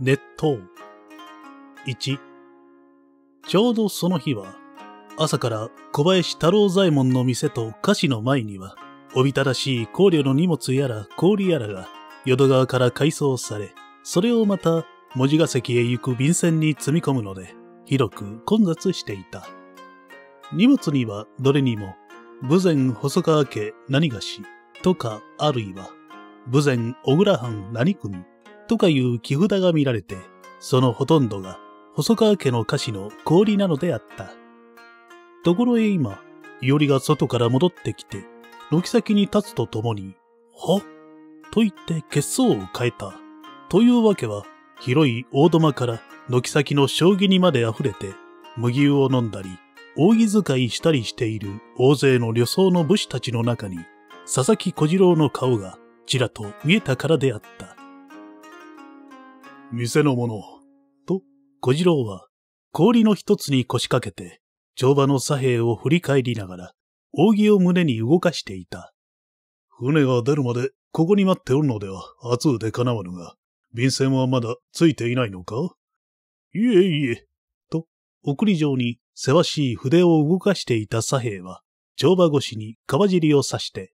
熱湯。1。ちょうどその日は、朝から小林太郎左衛門の店と菓子の前には、おびただしい香料の荷物やら氷やらが、淀川から改装され、それをまた、文字ヶ関へ行く便箋に積み込むので、広く混雑していた。荷物にはどれにも、武前細川家何がし、とかあるいは、武前小倉藩何組とかいう木札が見られて、そのほとんどが細川家の歌詞の氷なのであった。ところへ今、伊織が外から戻ってきて、軒先に立つとともに、はと言って血相を変えた。というわけは、広い大土間から軒先の将棋にまで溢れて、麦湯を飲んだり、扇使いしたりしている大勢の旅僧の武士たちの中に、佐々木小次郎の顔がちらと見えたからであった。店の者。と、小次郎は、氷の一つに腰掛けて、乗馬の左兵を振り返りながら、扇を胸に動かしていた。船が出るまで、ここに待っておるのでは、熱うでかなわぬが、便船はまだついていないのかいえいえ。と、送り状に、せわしい筆を動かしていた左兵は、乗馬越しに川尻を刺して、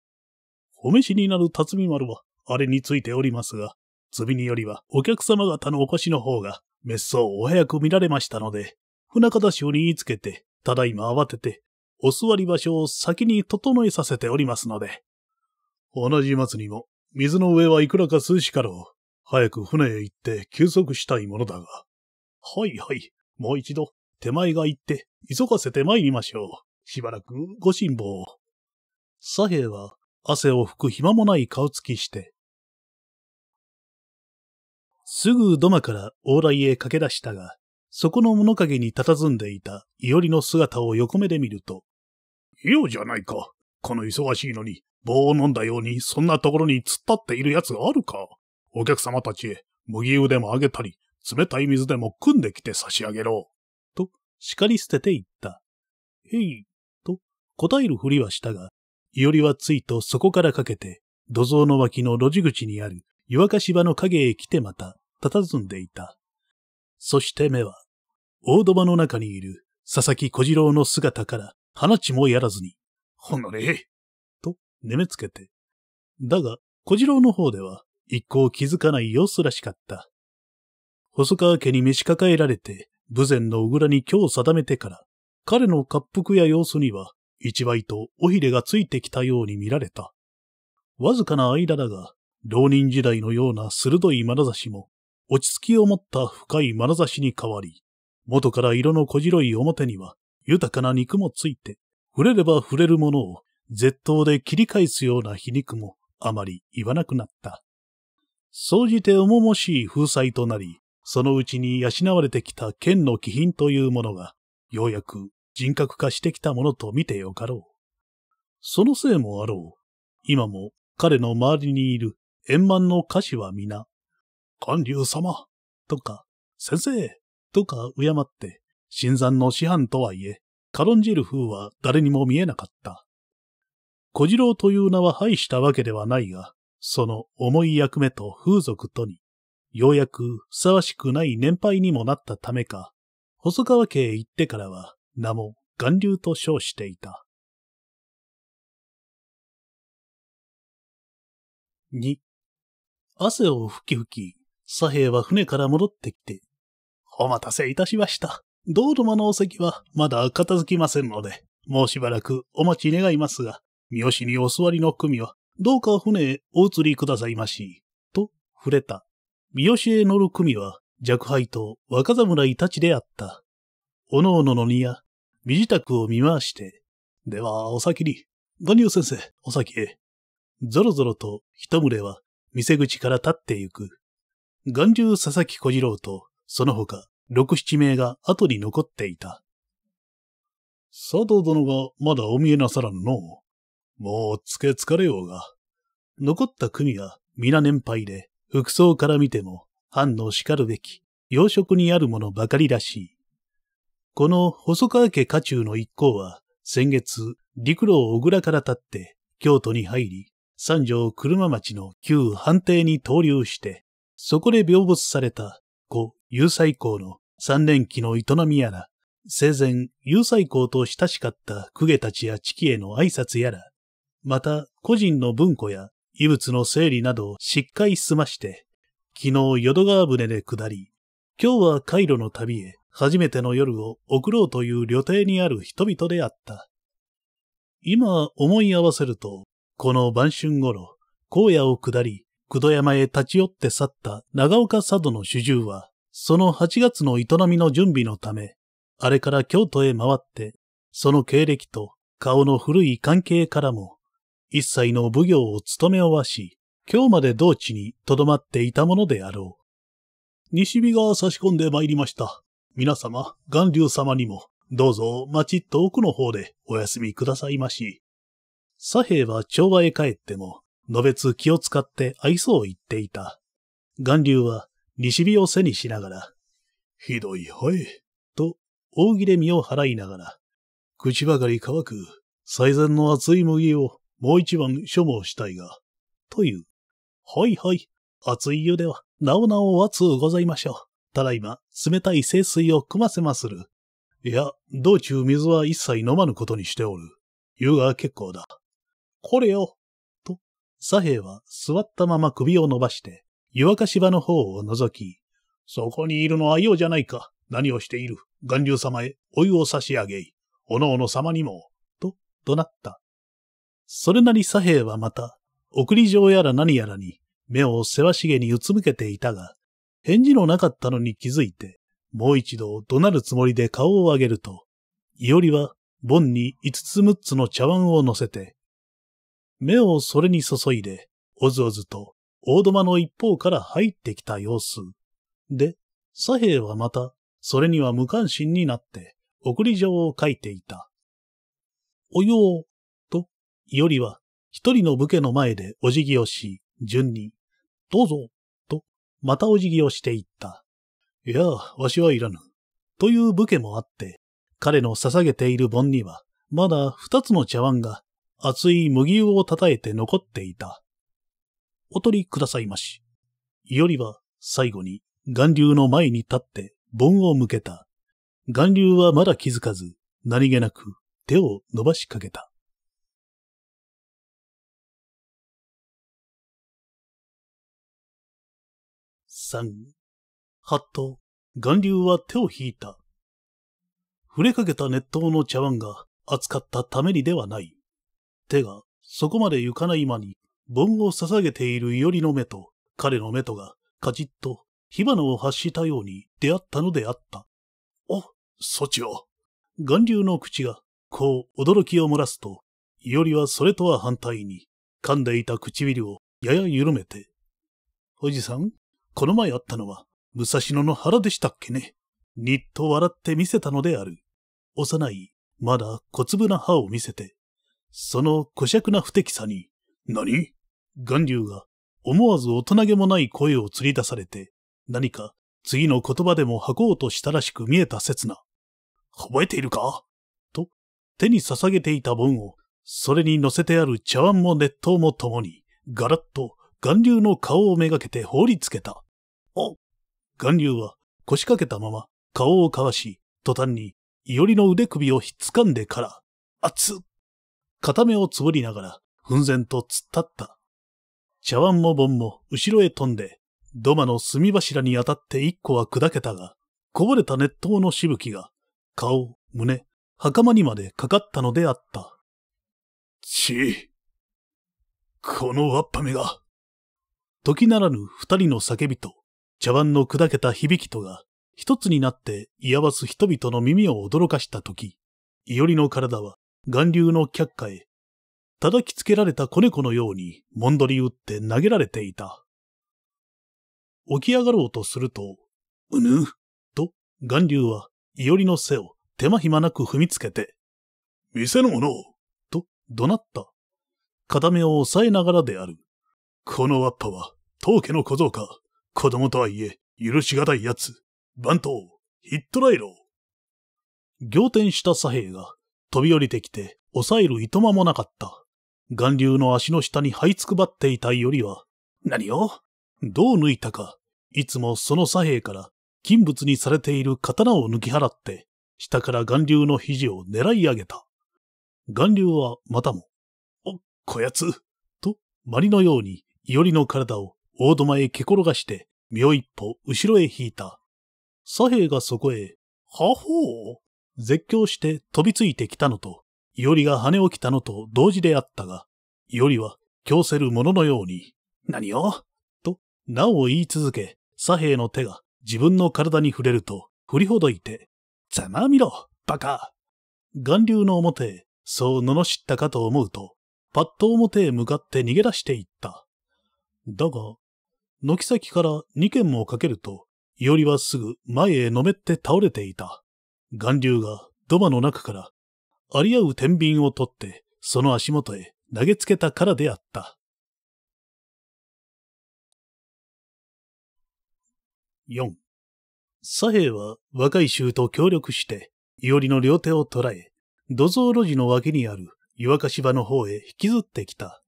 お召しになる辰巳丸は、あれについておりますが、つびによりは、お客様方のお越しの方が、滅相を早く見られましたので、船方氏を言いつけて、ただいま慌てて、お座り場所を先に整えさせておりますので。同じ松にも、水の上はいくらか数しかろう。早く船へ行って休息したいものだが。はいはい、もう一度、手前が行って、急がせて参りましょう。しばらくご辛抱を。左平は、汗を拭く暇もない顔つきして、すぐ土間から往来へ駆け出したが、そこの物陰に佇んでいた伊織の姿を横目で見ると、よおじゃないか。この忙しいのに、棒を飲んだようにそんなところに突っ立っている奴があるか。お客様たちへ麦湯でもあげたり、冷たい水でも汲んできて差し上げろ。と、叱り捨てて言った。へい、と答えるふりはしたが、伊織はついとそこからかけて、土蔵の脇の路地口にある湯沸かし場の影へ来てまた、佇んでいた。そして目は、大土間の中にいる佐々木小次郎の姿から放ちもやらずに、ほのれと、ねめつけて。だが、小次郎の方では、一向気づかない様子らしかった。細川家に召し抱えられて、武前の小倉に今日定めてから、彼の滑腹や様子には、一倍と尾ひれがついてきたように見られた。わずかな間だが、浪人時代のような鋭い眼差しも、落ち着きを持った深い眼差しに変わり、元から色の小白い表には、豊かな肉もついて、触れれば触れるものを、絶刀で切り返すような皮肉も、あまり言わなくなった。総じて重々しい風采となり、そのうちに養われてきた剣の気品というものが、ようやく人格化してきたものと見てよかろう。そのせいもあろう。今も彼の周りにいる円満の歌詞は皆、官竜様とか、先生とか敬って、新山の師範とはいえ、軽んじる風は誰にも見えなかった。小次郎という名は廃したわけではないが、その重い役目と風俗とに、ようやくふさわしくない年配にもなったためか、細川家へ行ってからは名も岩流と称していた。二、汗をふきふき左兵は船から戻ってきて、お待たせいたしました。道路間のお席はまだ片付きませんので、もうしばらくお待ち願いますが、三好にお座りの組は、どうか船へお移りくださいまし、と触れた。三好へ乗る組は、若輩と若侍たちであった。おのおののにや、身支度を見回して、ではお先に、ダニオ先生、お先へ。ぞろぞろと一群れは、店口から立ってゆく。岩獣佐々木小次郎と、その他、六七名が後に残っていた。佐藤殿がまだお見えなさらぬの。もうつけつかれようが。残った組が皆年配で、服装から見ても、藩の叱るべき、養殖にあるものばかりらしい。この細川家家中の一行は、先月、陸路小倉から立って、京都に入り、三条車町の旧藩邸に投留して、そこで病没された、故、有才公の三年期の営みやら、生前、有才公と親しかった公家たちや地への挨拶やら、また、個人の文庫や遺物の整理などをしっかり済まして、昨日淀川船で下り、今日はカイロの旅へ初めての夜を送ろうという旅程にある人々であった。今思い合わせると、この晩春頃、荒野を下り、九度山へ立ち寄って去った長岡佐渡の主従は、その8月の営みの準備のため、あれから京都へ回って、その経歴と顔の古い関係からも、一切の奉行を務め終わし、今日まで同地に留まっていたものであろう。西日が差し込んで参りました。皆様、岩流様にも、どうぞ町と奥の方でお休みくださいまし。左兵は調和へ帰っても、のべつ気を使って愛想を言っていた。岩流は西日を背にしながら、ひどいほい、と大切れ身を払いながら、口ばかり乾く最善の熱い麦をもう一番所望したいが、という。はいはい、熱い湯ではなおなお熱うございましょう。ただいま冷たい清水を汲ませまする。いや、道中水は一切飲まぬことにしておる。湯が結構だ。これよ、左兵は座ったまま首を伸ばして、湯沸かし場の方を覗き、そこにいるのはようじゃないか。何をしている。岩流様へお湯を差し上げい。おのおの様にも、と怒鳴った。それなり左兵はまた、送り状やら何やらに目をせわしげにうつむけていたが、返事のなかったのに気づいて、もう一度怒鳴るつもりで顔を上げると、いおりは、盆に五つ六つの茶碗を乗せて、目をそれに注いで、おずおずと大土間の一方から入ってきた様子。で、左兵はまた、それには無関心になって、送り状を書いていた。およう、と、よりは、一人の武家の前でお辞儀をし、順に、どうぞ、と、またお辞儀をしていった。いや、わしはいらぬ。という武家もあって、彼の捧げている盆には、まだ二つの茶碗が熱い麦湯を叩いて残っていた。お取りくださいまし。よりは最後に岩流の前に立って盆を向けた。岩流はまだ気づかず、何気なく手を伸ばしかけた。三、はっと、岩流は手を引いた。触れかけた熱湯の茶碗が熱かったためにではない。手がそこまで行かない間に盆を捧げている伊織の目と彼の目とがカチッと火花を発したように出会ったのであった。お、そちを。巌流の口がこう驚きを漏らすと、伊織はそれとは反対に噛んでいた唇をやや緩めて、おじさん、この前会ったのは武蔵野の腹でしたっけね。にっと笑って見せたのである。幼い、まだ小粒な歯を見せて、その古尺な不適さに、何岩流が思わず大人げもない声を釣り出されて、何か次の言葉でも吐こうとしたらしく見えた刹那。覚えているかと、手に捧げていた盆を、それに乗せてある茶碗も熱湯も共に、ガラッと岩流の顔をめがけて放りつけた。お岩流は腰掛けたまま顔をかわし、途端に、いよりの腕首をひっつかんでから、熱っ片目をつぶりながら、奮然と突っ立った。茶碗も盆も後ろへ飛んで、土間の炭柱に当たって一個は砕けたが、こぼれた熱湯のしぶきが、顔、胸、袴にまでかかったのであった。ち、このわっぱめが。時ならぬ二人の叫びと、茶碗の砕けた響きとが、一つになって居合わす人々の耳を驚かしたとき、いよりの体は岩流の却下へ、叩きつけられた子猫のように、もんどり打って投げられていた。起き上がろうとすると、うぬと、岩流は、いよりの背を手間暇なく踏みつけて、店のものを、と、怒鳴った。片目を押さえながらである。このわっぱは、当家の小僧か。子供とはいえ、許しがたい奴。番頭、ヒットライロー。仰天した左兵が飛び降りてきて、抑えるいとまもなかった。岩流の足の下に這いつくばっていたよりは、何をどう抜いたか、いつもその左兵から金物にされている刀を抜き払って、下から岩流の肘を狙い上げた。岩流はまたも、お、こやつと、マリのように、いりの体を大土間へ蹴転がして、身を一歩後ろへ引いた。左兵がそこへ、はほう絶叫して飛びついてきたのと、いおりが跳ね起きたのと同時であったが、いおりは、強せるもののように、何をと、なお言い続け、左兵の手が自分の体に触れると、振りほどいて、ざまみろ、バカ岩流の表へ、そう罵ったかと思うと、パッと表へ向かって逃げ出していった。だが、軒先から2軒もかけると、いおりはすぐ前へのめって倒れていた。岩流が土間の中からあり合う天秤を取ってその足元へ投げつけたからであった。四。左兵は若い衆と協力して、おりの両手を捉え、土蔵路地の脇にある岩沸かし場の方へ引きずってきた。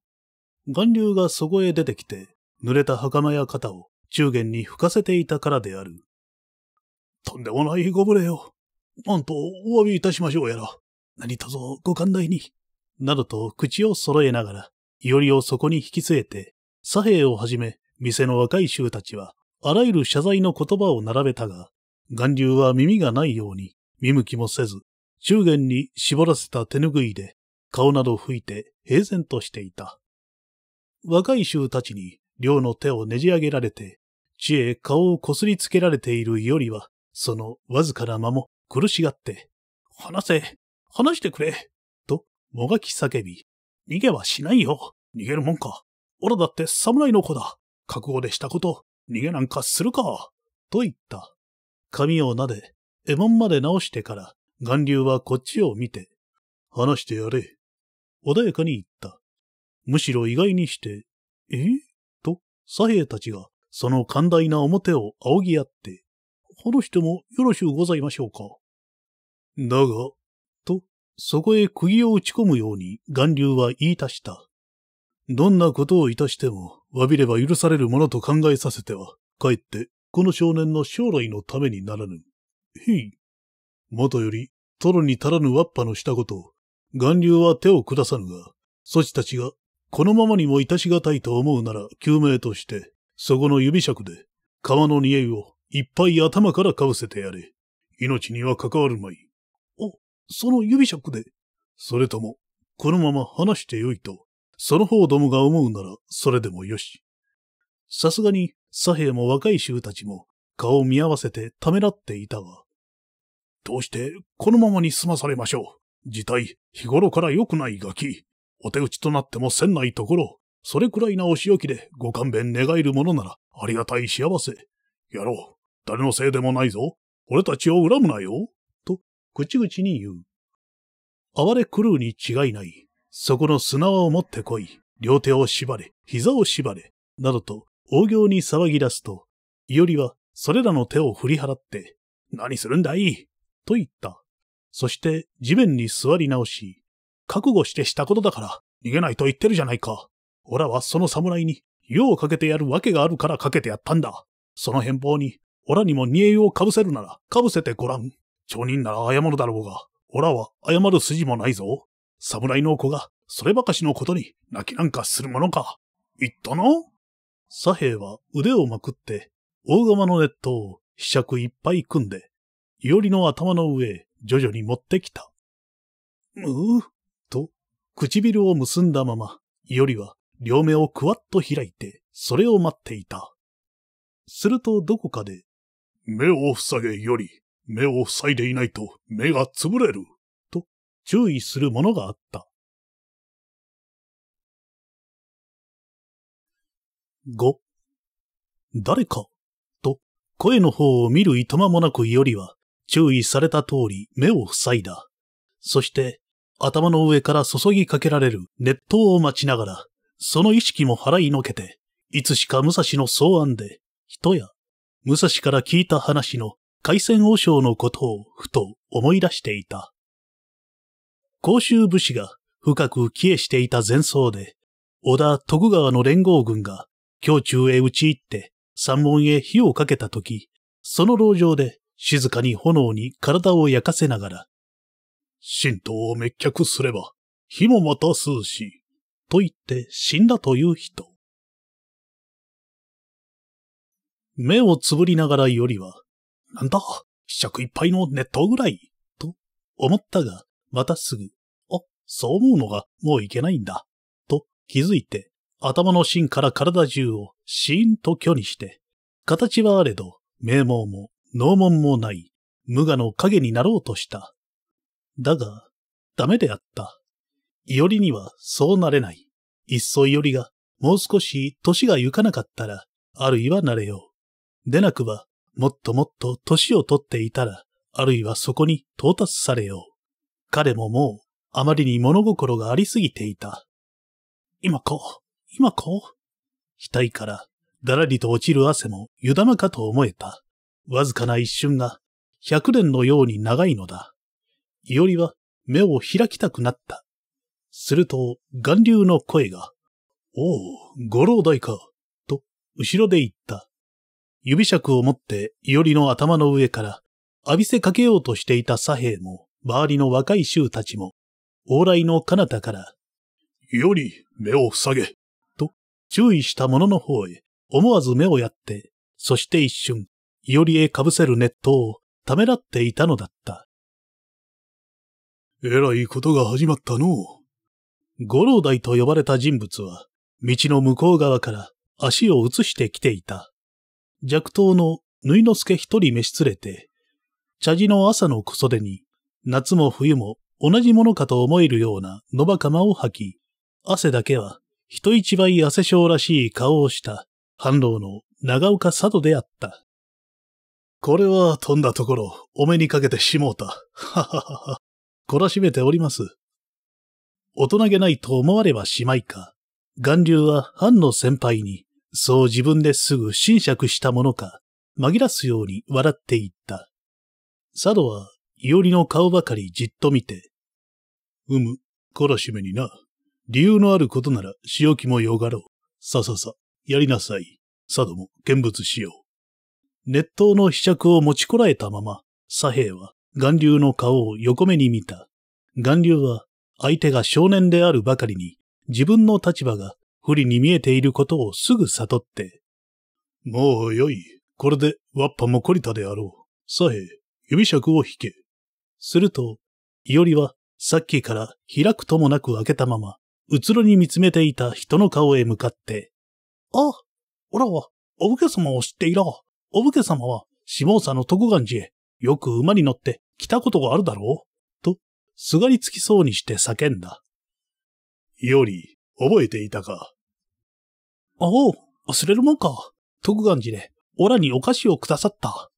岩流がそこへ出てきて、濡れた袴や肩を中元に吹かせていたからである。とんでもないご無礼を。なんとお詫びいたしましょうやら。何卒ご寛大に。などと口を揃えながら、いおりをそこに引き据えて、左兵をはじめ、店の若い衆たちは、あらゆる謝罪の言葉を並べたが、巌流は耳がないように、見向きもせず、中元に絞らせた手ぬぐいで、顔など拭いて平然としていた。若い衆たちに、寮の手をねじ上げられて、地へ顔をこすりつけられているいおりは、そのわずかな間も苦しがって、話せ、話してくれ、と、もがき叫び、逃げはしないよ、逃げるもんか。オラだって侍の子だ。覚悟でしたこと、逃げなんかするか、と言った。髪を撫で、絵物まで直してから、巌流はこっちを見て、話してやれ。穏やかに言った。むしろ意外にして、えと、左兵たちが、その寛大な表を仰ぎ合って、話してもよろしゅうございましょうか。だが、と、そこへ釘を打ち込むように岩流は言い足した。どんなことをいたしても、詫びれば許されるものと考えさせては、かえって、この少年の将来のためにならぬ。へい。もとより、トロに足らぬわっぱのしたことを、岩流は手を下さぬが、そちたちが、このままにもいたしがたいと思うなら救命として、そこの指尺で、川の匂いをいっぱい頭からかぶせてやれ。命には関わるまい。その指尺で。それとも、このまま話してよいと、その方どもが思うなら、それでもよし。さすがに、左兵も若い衆たちも、顔を見合わせてためらっていたが、どうして、このままに済まされましょう。事態、日頃から良くないガキ。お手打ちとなってもせんないところ、それくらいなお仕置きでご勘弁願えるものなら、ありがたい幸せ。やろう。誰のせいでもないぞ。俺たちを恨むなよ。口々に言う。哀れ狂うに違いない。そこの砂輪を持ってこい。両手を縛れ。膝を縛れ。などと、大行に騒ぎ出すと、いよりは、それらの手を振り払って、何するんだいと言った。そして、地面に座り直し、覚悟してしたことだから、逃げないと言ってるじゃないか。オラはその侍に、用をかけてやるわけがあるからかけてやったんだ。その変貌に、オラにも煮えをかぶせるなら、かぶせてごらん。町人なら謝るだろうが、オラは謝る筋もないぞ。侍の子が、そればかしのことに泣きなんかするものか。言ったな左兵は腕をまくって、大釜の熱湯をひしゃくいっぱい組んで、いおりの頭の上へ徐々に持ってきた。うう、と、唇を結んだまま、いおりは両目をくわっと開いて、それを待っていた。するとどこかで、目を塞げより、目を塞いでいないと目がつぶれる、と注意するものがあった。5. 誰か、と声の方を見るいとまもなくよりは、注意された通り目を塞いだ。そして、頭の上から注ぎかけられる熱湯を待ちながら、その意識も払いのけて、いつしか武蔵の草案で、人や、武蔵から聞いた話の海鮮王将のことをふと思い出していた。甲州武士が深く帰依していた前奏で、織田徳川の連合軍が京中へ打ち入って山門へ火をかけたとき、その牢上で静かに炎に体を焼かせながら、神道を滅却すれば火もまた吸うし、と言って死んだという人。目をつぶりながらよりは、なんだ、試着いっぱいの熱湯ぐらい、と思ったが、またすぐ、あ、そう思うのがもういけないんだ、と気づいて、頭の芯から体中をシーンと虚にして、形はあれど、名門も能門もない、無我の影になろうとした。だが、ダメであった。いよりにはそうなれない。いっそいよりが、もう少し年がゆかなかったら、あるいはなれよう。でなくば、もっともっと年をとっていたら、あるいはそこに到達されよう。彼ももう、あまりに物心がありすぎていた。今こう、今こう。額から、だらりと落ちる汗も湯玉かと思えた。わずかな一瞬が、百年のように長いのだ。いおりは目を開きたくなった。すると、岩流の声が、おお、五郎大か、と、後ろで言った。指尺を持って伊織の頭の上から浴びせかけようとしていた左兵も、周りの若い衆たちも、往来の彼方から、伊織、目を塞げ、と注意した者の方へ、思わず目をやって、そして一瞬、伊織へかぶせる熱湯をためらっていたのだった。えらいことが始まったのう。五郎大と呼ばれた人物は、道の向こう側から足を移してきていた。弱刀の縫いの助一人召し連れて、茶事の朝の小袖に、夏も冬も同じものかと思えるような野ば釜を吐き、汗だけは人一倍汗症らしい顔をした反老の長岡佐渡であった。これは飛んだところ、お目にかけてしもうた。はははは。懲らしめております。大人げないと思われはしまいか。巌流は藩の先輩に、そう自分ですぐ侵釈したものか、紛らすように笑っていった。佐渡は、おりの顔ばかりじっと見て、うむ、懲らしめにな。理由のあることなら、仕置きもよがろう。さささ、やりなさい。佐渡も見物しよう。熱湯の被着を持ちこらえたまま、左兵は、岩流の顔を横目に見た。岩流は、相手が少年であるばかりに、自分の立場が不利に見えていることをすぐ悟って。もうよい。これでワッパも懲りたであろう。さえ、指尺を引け。すると、いおりはさっきから開くともなく開けたまま、うつろに見つめていた人の顔へ向かって、あ、おらは、お武家様を知っていら。お武家様は、下総の徳願寺へ、よく馬に乗って来たことがあるだろうと、すがりつきそうにして叫んだ。より、覚えていたか。あお忘れるもんか。徳願寺で、オラにお菓子をくださった。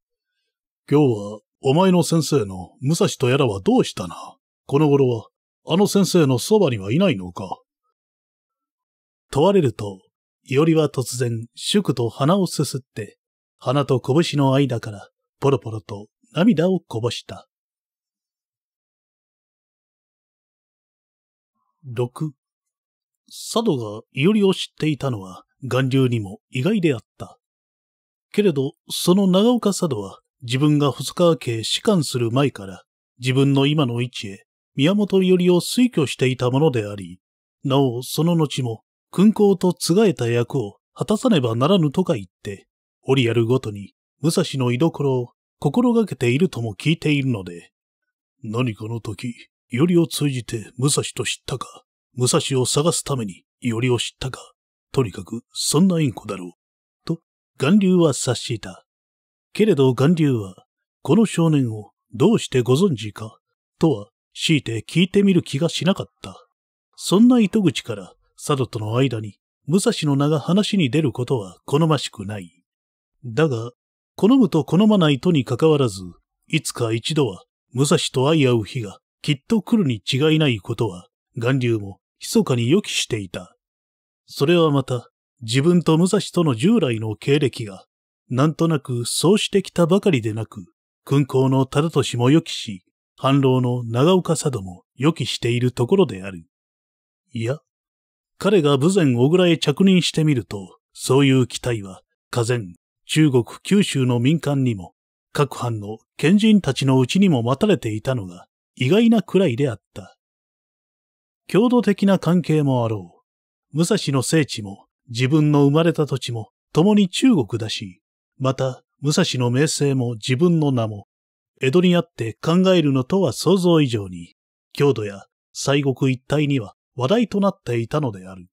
今日は、お前の先生の武蔵とやらはどうしたな。この頃は、あの先生のそばにはいないのか。問われると、いおりは突然、祝と鼻をすすって、鼻と拳の間から、ポロポロと涙をこぼした。六。佐渡が伊織を知っていたのは、巌流にも意外であった。けれど、その長岡佐渡は、自分が細川家へ仕官する前から、自分の今の位置へ、宮本伊織を推挙していたものであり、なお、その後も、勲功と継がれた役を果たさねばならぬとか言って、オリアルごとに、武蔵の居所を心がけているとも聞いているので、何かの時、よりを通じて武蔵と知ったか、武蔵を探すためによりを知ったか。とにかくそんなインコだろう。と、岩流は察していた。けれど岩流は、この少年をどうしてご存知か、とは、強いて聞いてみる気がしなかった。そんな糸口から、佐渡との間に、武蔵の名が話に出ることは好ましくない。だが、好むと好まないとにかかわらず、いつか一度は武蔵と相合う日がきっと来るに違いないことは、岩流も密かに予期していた。それはまた、自分と武蔵との従来の経歴が、なんとなくそうしてきたばかりでなく、勲功の忠敏も予期し、反浪の長岡佐渡も予期しているところである。いや、彼が武前小倉へ着任してみると、そういう期待は、河前、中国、九州の民間にも、各藩の賢人たちのうちにも待たれていたのが、意外なくらいであった。郷土的な関係もあろう。武蔵の聖地も、自分の生まれた土地も、共に中国だし、また、武蔵の名声も自分の名も、江戸にあって考えるのとは想像以上に、郷土や西国一帯には話題となっていたのである。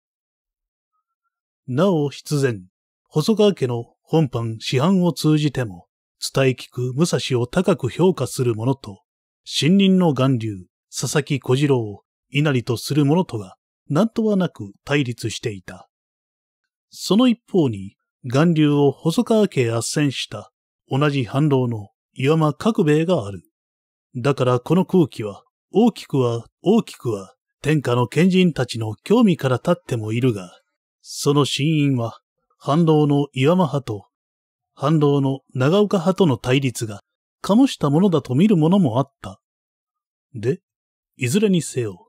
なお必然、細川家の本藩市販を通じても、伝え聞く武蔵を高く評価する者と、新任の岩流、佐々木小次郎、を稲荷とするものとは、なんとはなく対立していた。その一方に、岩流を細川家へ圧旋した同じ反動の岩間角兵衛がある。だからこの空気は、大きくは大きくは天下の賢人たちの興味から立ってもいるが、その真因は、反動の岩間派と、反動の長岡派との対立が、醸したものだと見るものもあった。で、いずれにせよ、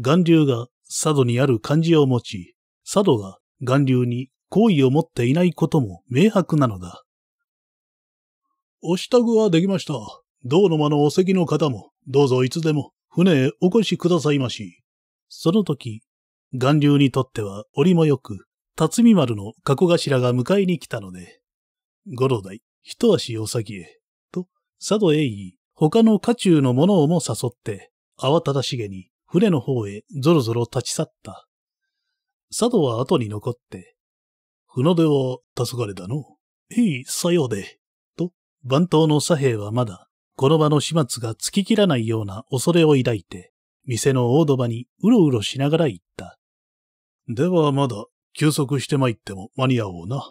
岩流が佐渡にある漢字を持ち、佐渡が岩流に好意を持っていないことも明白なのだ。お支度はできました。道の間のお席の方も、どうぞいつでも船へお越しくださいまし。その時、岩流にとっては折もよく、辰巳丸の過去頭が迎えに来たので、五郎代、一足お先へ、と、佐渡へ言い、他の家中の者をも誘って、慌ただしげに船の方へぞろぞろ立ち去った。佐渡は後に残って、船出は黄昏だの。いい、さようで。と、番頭の左兵はまだ、この場の始末がつききらないような恐れを抱いて、店の大土場にうろうろしながら言った。ではまだ、休息して参っても間に合おうな。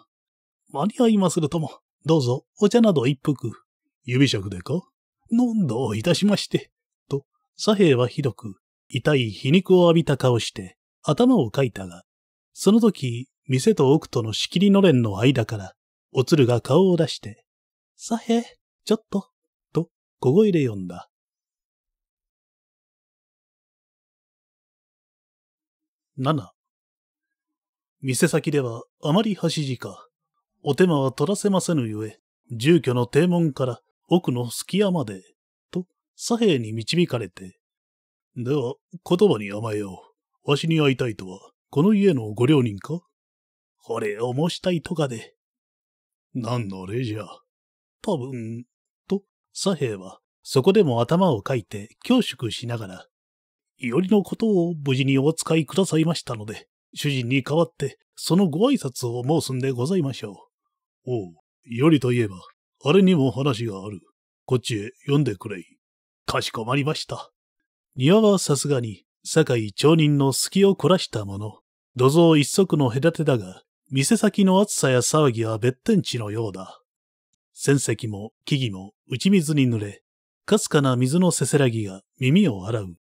間に合いまするとも、どうぞ、お茶など一服。指尺でか飲んどいたしまして。と、左兵はひどく、痛い皮肉を浴びた顔して、頭をかいたが、その時、店と奥との仕切りのれんの間から、おつるが顔を出して、さへ、ちょっと、と小声で呼んだ。7店先ではあまり端りか、お手間は取らせませぬゆえ、住居の低門から奥の隙間まで、と左兵に導かれて、では、言葉に甘えよう。わしに会いたいとは、この家のご両人かこれ、をもしたいとかで。何の礼じゃ。多分、と、左兵は、そこでも頭をかいて恐縮しながら、いよりのことを無事にお使いくださいましたので、主人に代わって、そのご挨拶を申すんでございましょう。おう、よりといえば、あれにも話がある。こっちへ読んでくれい。かしこまりました。庭はさすがに、堺町人の隙を凝らしたもの。土蔵一足の隔てだが、店先の暑さや騒ぎは別天地のようだ。戦石も木々も打ち水に濡れ、かすかな水のせせらぎが耳を洗う。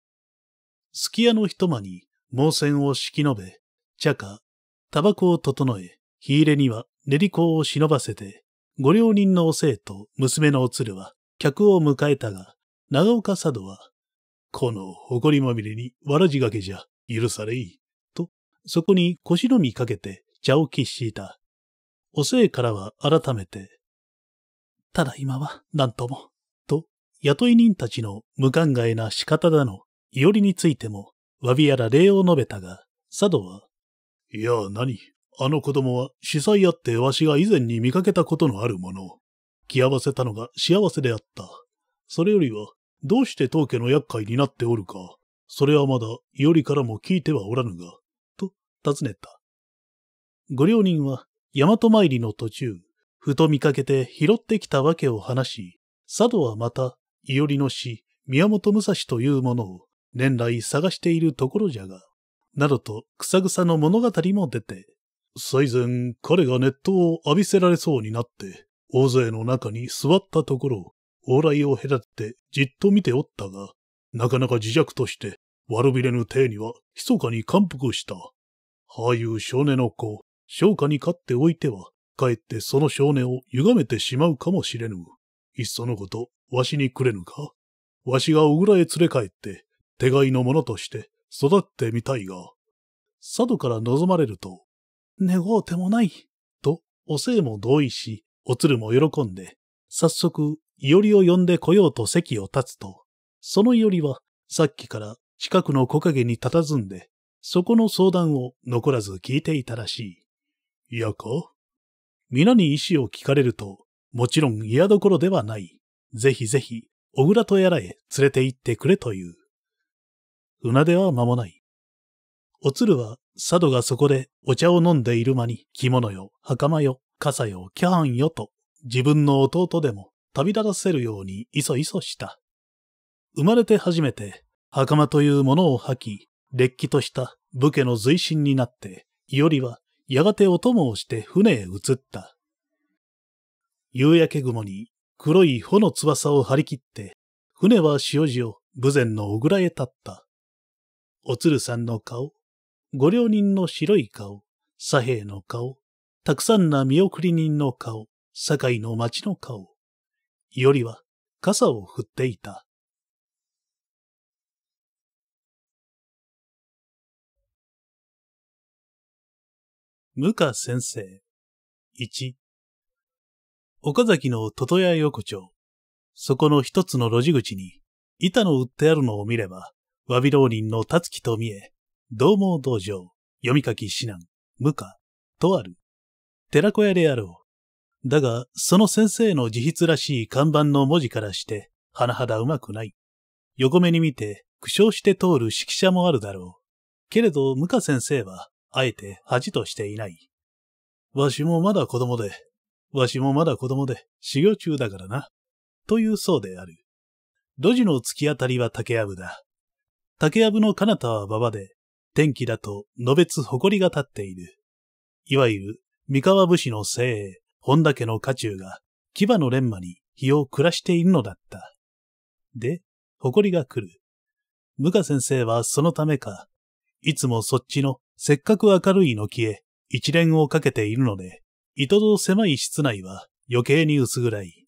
すき家の一間に毛線を敷き延べ、茶か、タバコを整え、火入れには練り子を忍ばせて、ご両人のお生と娘のお鶴は客を迎えたが、長岡佐渡はこの誇りまみれにわらじがけじゃ許されい。と、そこに腰のみかけて茶を喫していた。おせいからは改めて、ただ今は何とも、と、雇い人たちの無考えな仕方だの、いよりについても、詫びやら礼を述べたが、佐渡は、いや、何、あの子供は司祭あってわしが以前に見かけたことのあるものを、合わせたのが幸せであった。それよりは、どうして当家の厄介になっておるか、それはまだ、よりからも聞いてはおらぬが、と尋ねた。ご両人は、大和参りの途中、ふと見かけて拾ってきたわけを話し、佐渡はまた、伊織の死、宮本武蔵というものを、年来探しているところじゃが、などと、くさぐさの物語も出て、最前、彼が熱湯を浴びせられそうになって、大勢の中に座ったところ、往来を隔ってじっと見ておったが、なかなか自弱として悪びれぬ体には密かに感服した。ああいう少年の子、昇華に勝っておいては、かえってその少年を歪めてしまうかもしれぬ。いっそのこと、わしにくれぬかわしが小倉へ連れ帰って、手飼いの者として育ってみたいが、佐渡から望まれると、願うてもない、とおせいも同意し、おつるも喜んで、早速いおりを呼んで来ようと席を立つと、そのいおりは、さっきから近くの木陰に佇んで、そこの相談を残らず聞いていたらしい。やか皆に意思を聞かれると、もちろん嫌どころではない。ぜひぜひ、小倉とやらへ連れて行ってくれという。船出は間もない。おつるは、佐渡がそこでお茶を飲んでいる間に、着物よ、袴よ、傘よ、キャハンよと、自分の弟でも旅立たせるようにいそいそした。生まれて初めて、袴というものを履き、れっきとした武家の随身になって、いよりはやがてお供をして船へ移った。夕焼け雲に黒い帆の翼を張り切って、船は潮路武前の小倉へ立った。おつるさんの顔、ご両人の白い顔、左兵の顔、たくさんな見送り人の顔、堺の町の顔。よりは傘を振っていた。無下先生。一。岡崎のととや屋横丁。そこの一つの路地口に、板の売ってあるのを見れば、わび浪人のつ樹と見え、同網道場、読み書き指南、無下、とある。寺子屋であろう。だが、その先生の自筆らしい看板の文字からして、はだうまくない。横目に見て、苦笑して通る指揮者もあるだろう。けれど、ムカ先生は、あえて恥としていない。わしもまだ子供で、わしもまだ子供で、修行中だからな。というそうである。路地の突き当たりは竹やぶだ。竹やぶの彼方は馬場で、天気だと、のべつ誇りが立っている。いわゆる、三河武士の精鋭、本田家の家中が牙の錬磨に日を暮らしているのだった。で、誇りが来る。ムカ先生はそのためか、いつもそっちのせっかく明るい軒へ一連をかけているので、糸の狭い室内は余計に薄暗い。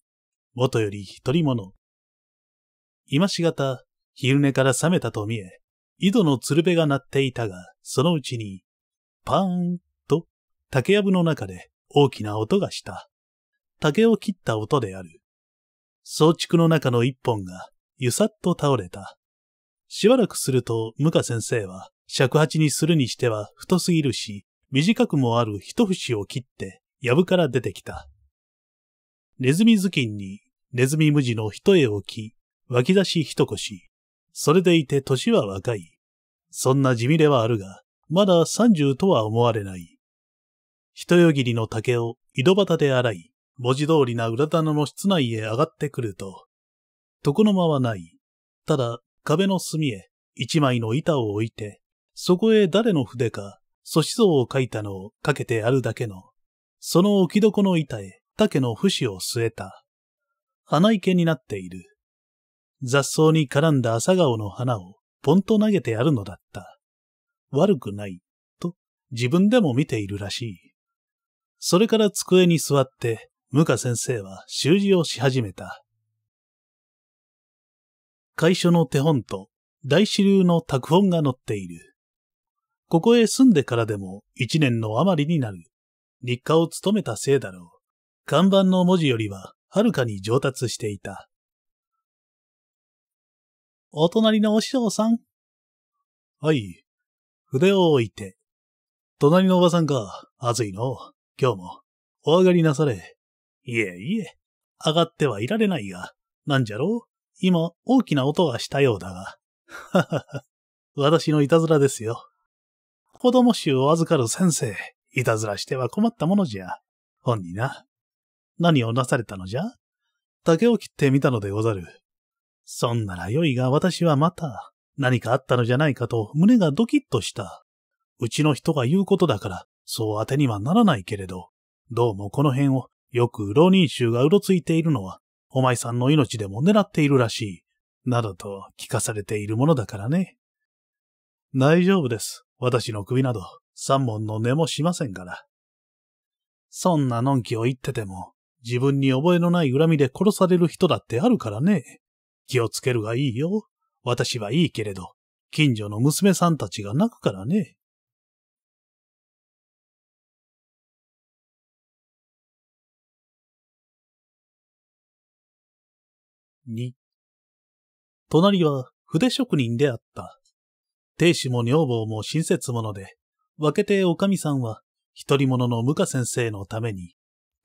元より独り者。今しがた、昼寝から覚めたと見え、井戸の鶴瓶が鳴っていたが、そのうちに、パーンと竹やぶの中で大きな音がした。竹を切った音である。装築の中の一本がゆさっと倒れた。しばらくすると、ムカ先生は、尺八にするにしては太すぎるし、短くもある一節を切って、やぶから出てきた。ネズミ頭巾に、ネズミ無地の一重を着、脇出し一腰。それでいて年は若い。そんな地味ではあるが、まだ三十とは思われない。人よぎりの竹を井戸端で洗い、文字通りな裏棚の室内へ上がってくると、床の間はない。ただ、壁の隅へ一枚の板を置いて、そこへ誰の筆か、素子像を書いたのをかけてあるだけの、その置き床の板へ竹の節を据えた。穴いけになっている。雑草に絡んだ朝顔の花をポンと投げてあるのだった。悪くない、と自分でも見ているらしい。それから机に座って、ムカ先生は習字をし始めた。会所の手本と大支流の拓本が載っている。ここへ住んでからでも一年の余りになる。日課を務めたせいだろう。看板の文字よりははるかに上達していた。お隣のお師匠さん。はい。筆を置いて。隣のおばさんか、暑いの。今日も、お上がりなされ。いえいえ、上がってはいられないが、なんじゃろう今、大きな音がしたようだが。ははは。私のいたずらですよ。子供衆を預かる先生、いたずらしては困ったものじゃ。本にな。何をなされたのじゃ竹を切ってみたのでござる。そんならよいが私はまた、何かあったのじゃないかと胸がドキッとした。うちの人が言うことだから、そう当てにはならないけれど、どうもこの辺をよく浪人衆がうろついているのは、お前さんの命でも狙っているらしい、などと聞かされているものだからね。大丈夫です。私の首など、三文の根もしませんから。そんなのんきを言ってても、自分に覚えのない恨みで殺される人だってあるからね。気をつけるがいいよ。私はいいけれど、近所の娘さんたちが泣くからね。2。隣は筆職人であった。亭主も女房も親切者で、分けておかみさんは、一人者の無香先生のために、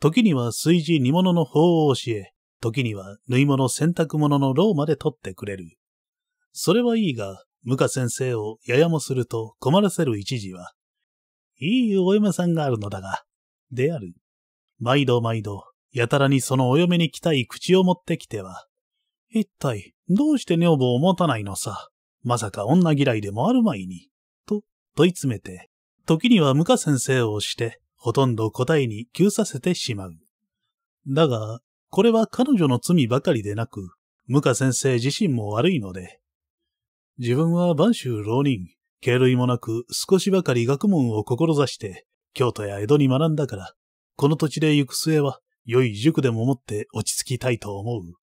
時には炊事煮物の法を教え、時には縫い物洗濯物のろまで取ってくれる。それはいいが、無香先生をややもすると困らせる一時は、いいお嫁さんがあるのだが、である。毎度毎度、やたらにそのお嫁に来たい口を持ってきては、一体、どうして女房を持たないのさ。まさか女嫌いでもあるまいに。と、問い詰めて、時には無カ先生をして、ほとんど答えに急させてしまう。だが、これは彼女の罪ばかりでなく、無カ先生自身も悪いので。自分は万州浪人、経類もなく少しばかり学問を志して、京都や江戸に学んだから、この土地で行く末は、良い塾でも持って落ち着きたいと思う。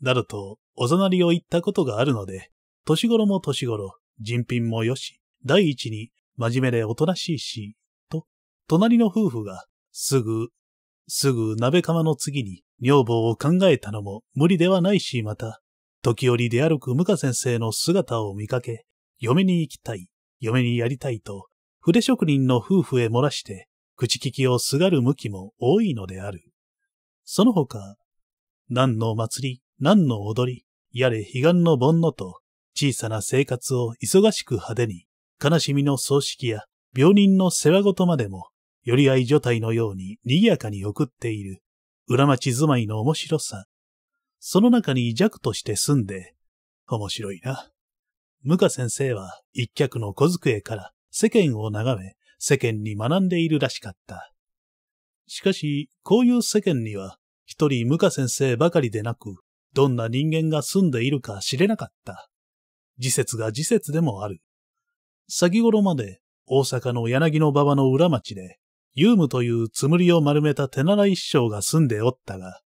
などとおざなりを言ったことがあるので、年頃も年頃、人品もよし、第一に真面目でおとなしいし、と、隣の夫婦が、すぐ、すぐ鍋釜の次に女房を考えたのも無理ではないし、また、時折出歩く無カ先生の姿を見かけ、嫁に行きたい、嫁にやりたいと、筆職人の夫婦へ漏らして、口利きをすがる向きも多いのである。その他、何の祭り、何の踊り、やれ悲願の煩悩と、小さな生活を忙しく派手に、悲しみの葬式や病人の世話事までも、寄り合い女体のように賑やかに送っている、裏町住まいの面白さ。その中に弱として住んで、面白いな。ムカ先生は一脚の小机から世間を眺め、世間に学んでいるらしかった。しかし、こういう世間には、一人ムカ先生ばかりでなく、どんな人間が住んでいるか知れなかった。時節が時節でもある。先頃まで大阪の柳の馬場の裏町で、ユームというつむりを丸めた手習い師匠が住んでおったが、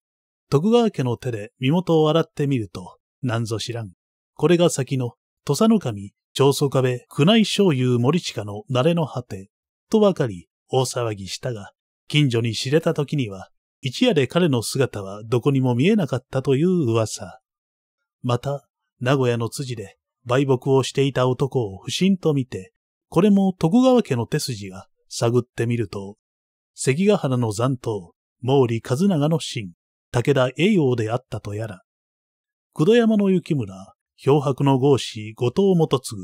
徳川家の手で身元を洗ってみると、なんぞ知らん。これが先の、土佐の神、長宗壁、宮内醤油森近の慣れの果て、とばかり大騒ぎしたが、近所に知れた時には、一夜で彼の姿はどこにも見えなかったという噂。また、名古屋の辻で売木をしていた男を不審と見て、これも徳川家の手筋が探ってみると、関ヶ原の残党、毛利和長の真、武田栄王であったとやら、九度山の雪村、漂白の豪士後藤元次、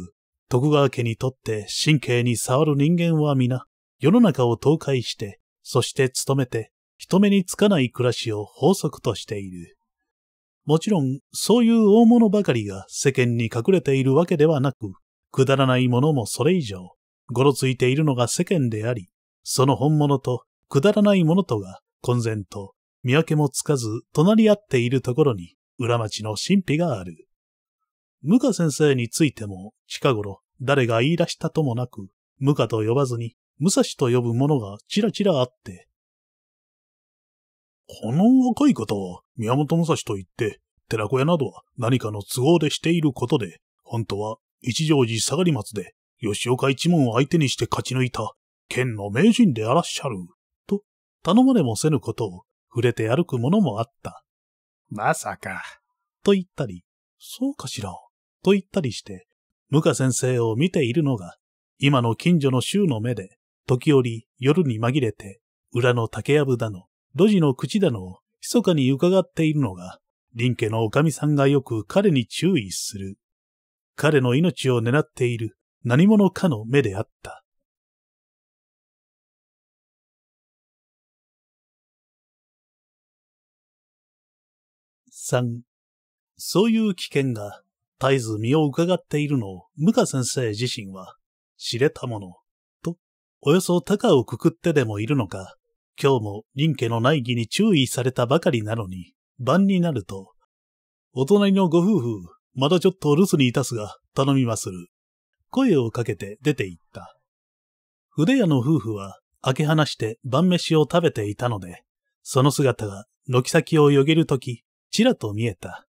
徳川家にとって神経に触る人間は皆、世の中を倒壊して、そして勤めて、人目につかない暮らしを法則としている。もちろん、そういう大物ばかりが世間に隠れているわけではなく、くだらないものもそれ以上、ごろついているのが世間であり、その本物とくだらないものとが混然と見分けもつかず隣り合っているところに裏町の神秘がある。無香先生についても近頃誰が言い出したともなく、無香と呼ばずに武蔵と呼ぶものがちらちらあって、この若い方は宮本武蔵といって、寺子屋などは何かの都合でしていることで、本当は一条寺下がり松で吉岡一門を相手にして勝ち抜いた県の名人であらっしゃる、と頼まれもせぬことを触れて歩く者もあった。まさか、と言ったり、そうかしら、と言ったりして、無カ先生を見ているのが、今の近所の衆の目で、時折夜に紛れて、裏の竹やぶだの、路地の口だの、密かに伺っているのが、林家のおかみさんがよく彼に注意する。彼の命を狙っている何者かの目であった。三、そういう危険が絶えず身を伺っているのを無香先生自身は知れたものと、およそ高をくくってでもいるのか、今日も林家の内儀に注意されたばかりなのに、晩になると、お隣のご夫婦、まだちょっと留守にいたすが、頼みまする。声をかけて出て行った。筆屋の夫婦は、開け放して晩飯を食べていたので、その姿が軒先をよげるとき、ちらと見えた。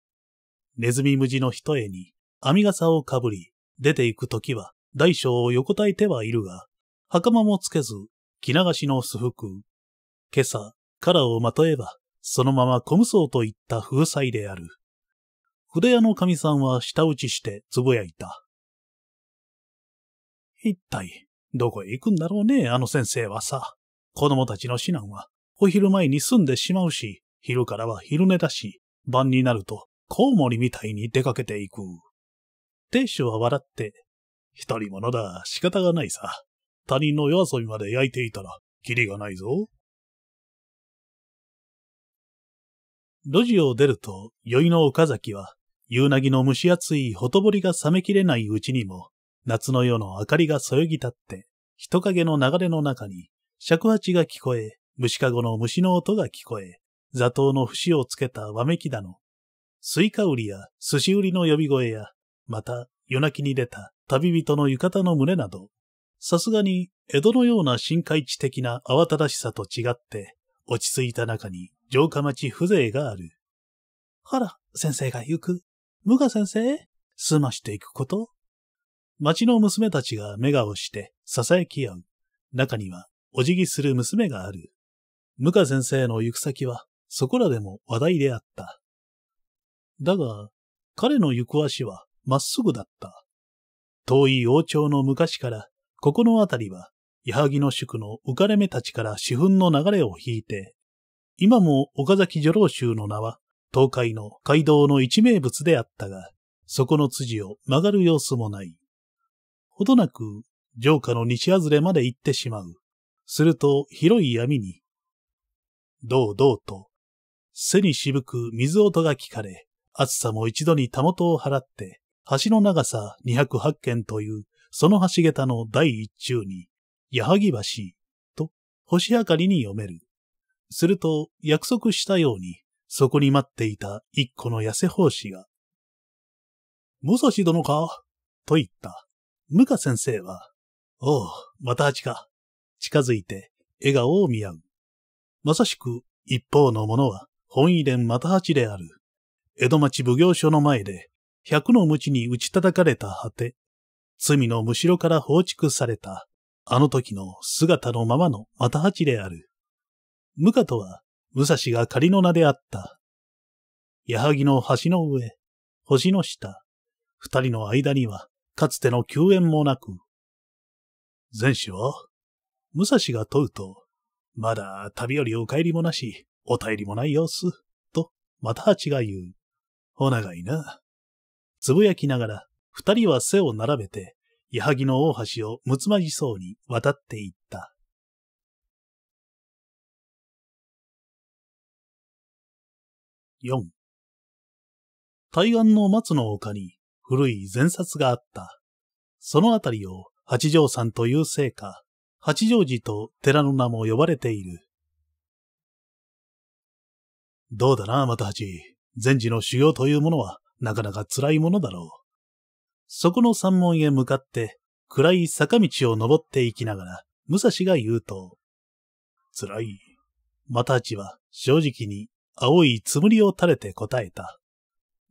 ネズミ無地の一重に、編み笠をかぶり、出て行くときは、大小を横たえてはいるが、袴もつけず、着流しの素服、今朝、殻をまとえば、そのまま虚無僧といった風采である。筆屋の神さんは舌打ちしてつぶやいた。一体、どこへ行くんだろうね、あの先生はさ。子供たちの指南は、お昼前に済んでしまうし、昼からは昼寝だし、晩になると、コウモリみたいに出かけていく。亭主は笑って、一人者だ、仕方がないさ。他人の夜遊びまで焼いていたら、キリがないぞ。路地を出ると、宵の岡崎は、夕凪の蒸し暑いほとぼりが冷めきれないうちにも、夏の夜の明かりがそよぎ立って、人影の流れの中に、尺八が聞こえ、虫かごの虫の音が聞こえ、座頭の節をつけたわめきだの、スイカ売りや寿司売りの呼び声や、また夜泣きに出た旅人の浴衣の胸など、さすがに江戸のような深海地的な慌ただしさと違って、落ち着いた中に城下町風情がある。あら、先生が行く。無我先生、すましていくこと町の娘たちが目がをして囁き合う。中にはお辞儀する娘がある。無我先生の行く先はそこらでも話題であった。だが、彼の行く足はまっすぐだった。遠い王朝の昔から、ここのあたりは、矢作の宿の浮かれ目たちから私憤の流れを引いて今も岡崎女郎衆の名は、東海の街道の一名物であったが、そこの辻を曲がる様子もない。ほどなく、城下の西外れまで行ってしまう。すると、広い闇に、どうどうと、背に渋く水音が聞かれ、暑さも一度にたもとを払って、橋の長さ208軒という、その橋桁の第一中に、矢作橋、と、星明かりに読める。すると、約束したように、そこに待っていた一個の痩せ法師が、武蔵殿かと言った。ムカ先生は、おう、また八か。近づいて、笑顔を見合う。まさしく、一方の者は、本意連また八である。江戸町奉行所の前で、百の鞭に打ち叩かれた果て、罪のむしろから放逐された、あの時の姿のままのまた八である。ムカとは、武蔵が仮の名であった。矢作の橋の上、星の下、二人の間には、かつての救援もなく。前史は武蔵が問うと、まだ旅よりお帰りもなし、お便りもない様子、と、また八が言う。お長いな。つぶやきながら、二人は背を並べて、矢作の大橋をむつまじそうに渡っていった。4対岸の松の丘に古い前札があった。そのあたりを八丈山というせいか、八丈寺と寺の名も呼ばれている。どうだな、また八。禅寺の修行というものはなかなか辛いものだろう。そこの山門へ向かって暗い坂道を登っていきながら、武蔵が言うと、辛い。また八は正直に青いつむりを垂れて答えた。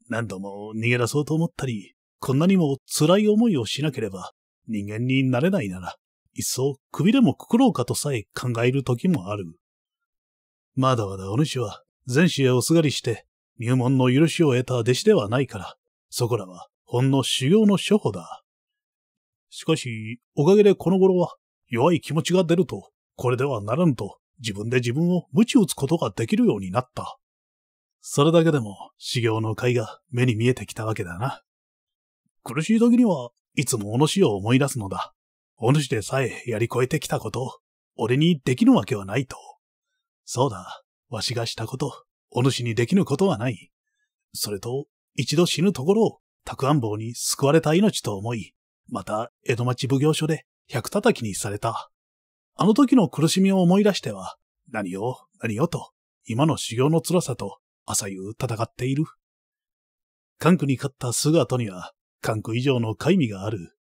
何度も逃げ出そうと思ったり、こんなにも辛い思いをしなければ人間になれないなら、いっそ首でもくくろうかとさえ考える時もある。まだまだお主は前世へおすがりして入門の許しを得た弟子ではないから、そこらはほんの修行の処方だ。しかし、おかげでこの頃は弱い気持ちが出ると、これではならんと自分で自分を鞭打つことができるようになった。それだけでも修行の会が目に見えてきたわけだな。苦しい時にはいつもお主を思い出すのだ。お主でさえやり越えてきたこと俺にできるわけはないと。そうだ、わしがしたこと、お主にできぬことはない。それと、一度死ぬところを、たくあん坊に救われた命と思い、また、江戸町奉行所で百叩きにされた。あの時の苦しみを思い出しては、何よ、何よと、今の修行の辛さと、朝夕戦っている。関空に勝ったすぐ後には、関空以上の快味がある。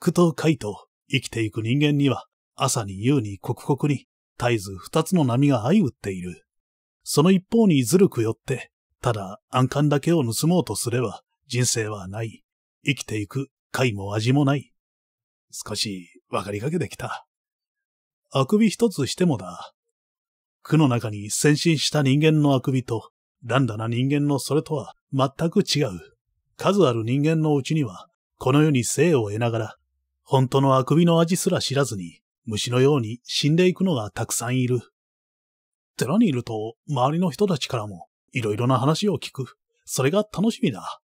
苦と快と生きていく人間には、朝に夕に刻々に、絶えず二つの波が相打っている。その一方にずるく寄って、ただ暗寒だけを盗もうとすれば、人生はない。生きていく、快も味もない。少し分かりかけてきた。あくび一つしてもだ。苦の中に先進した人間のあくびと、乱打な人間のそれとは全く違う。数ある人間のうちには、この世に生を得ながら、本当のあくびの味すら知らずに、虫のように死んでいくのがたくさんいる。寺にいると、周りの人たちからも、いろいろな話を聞く。それが楽しみだ。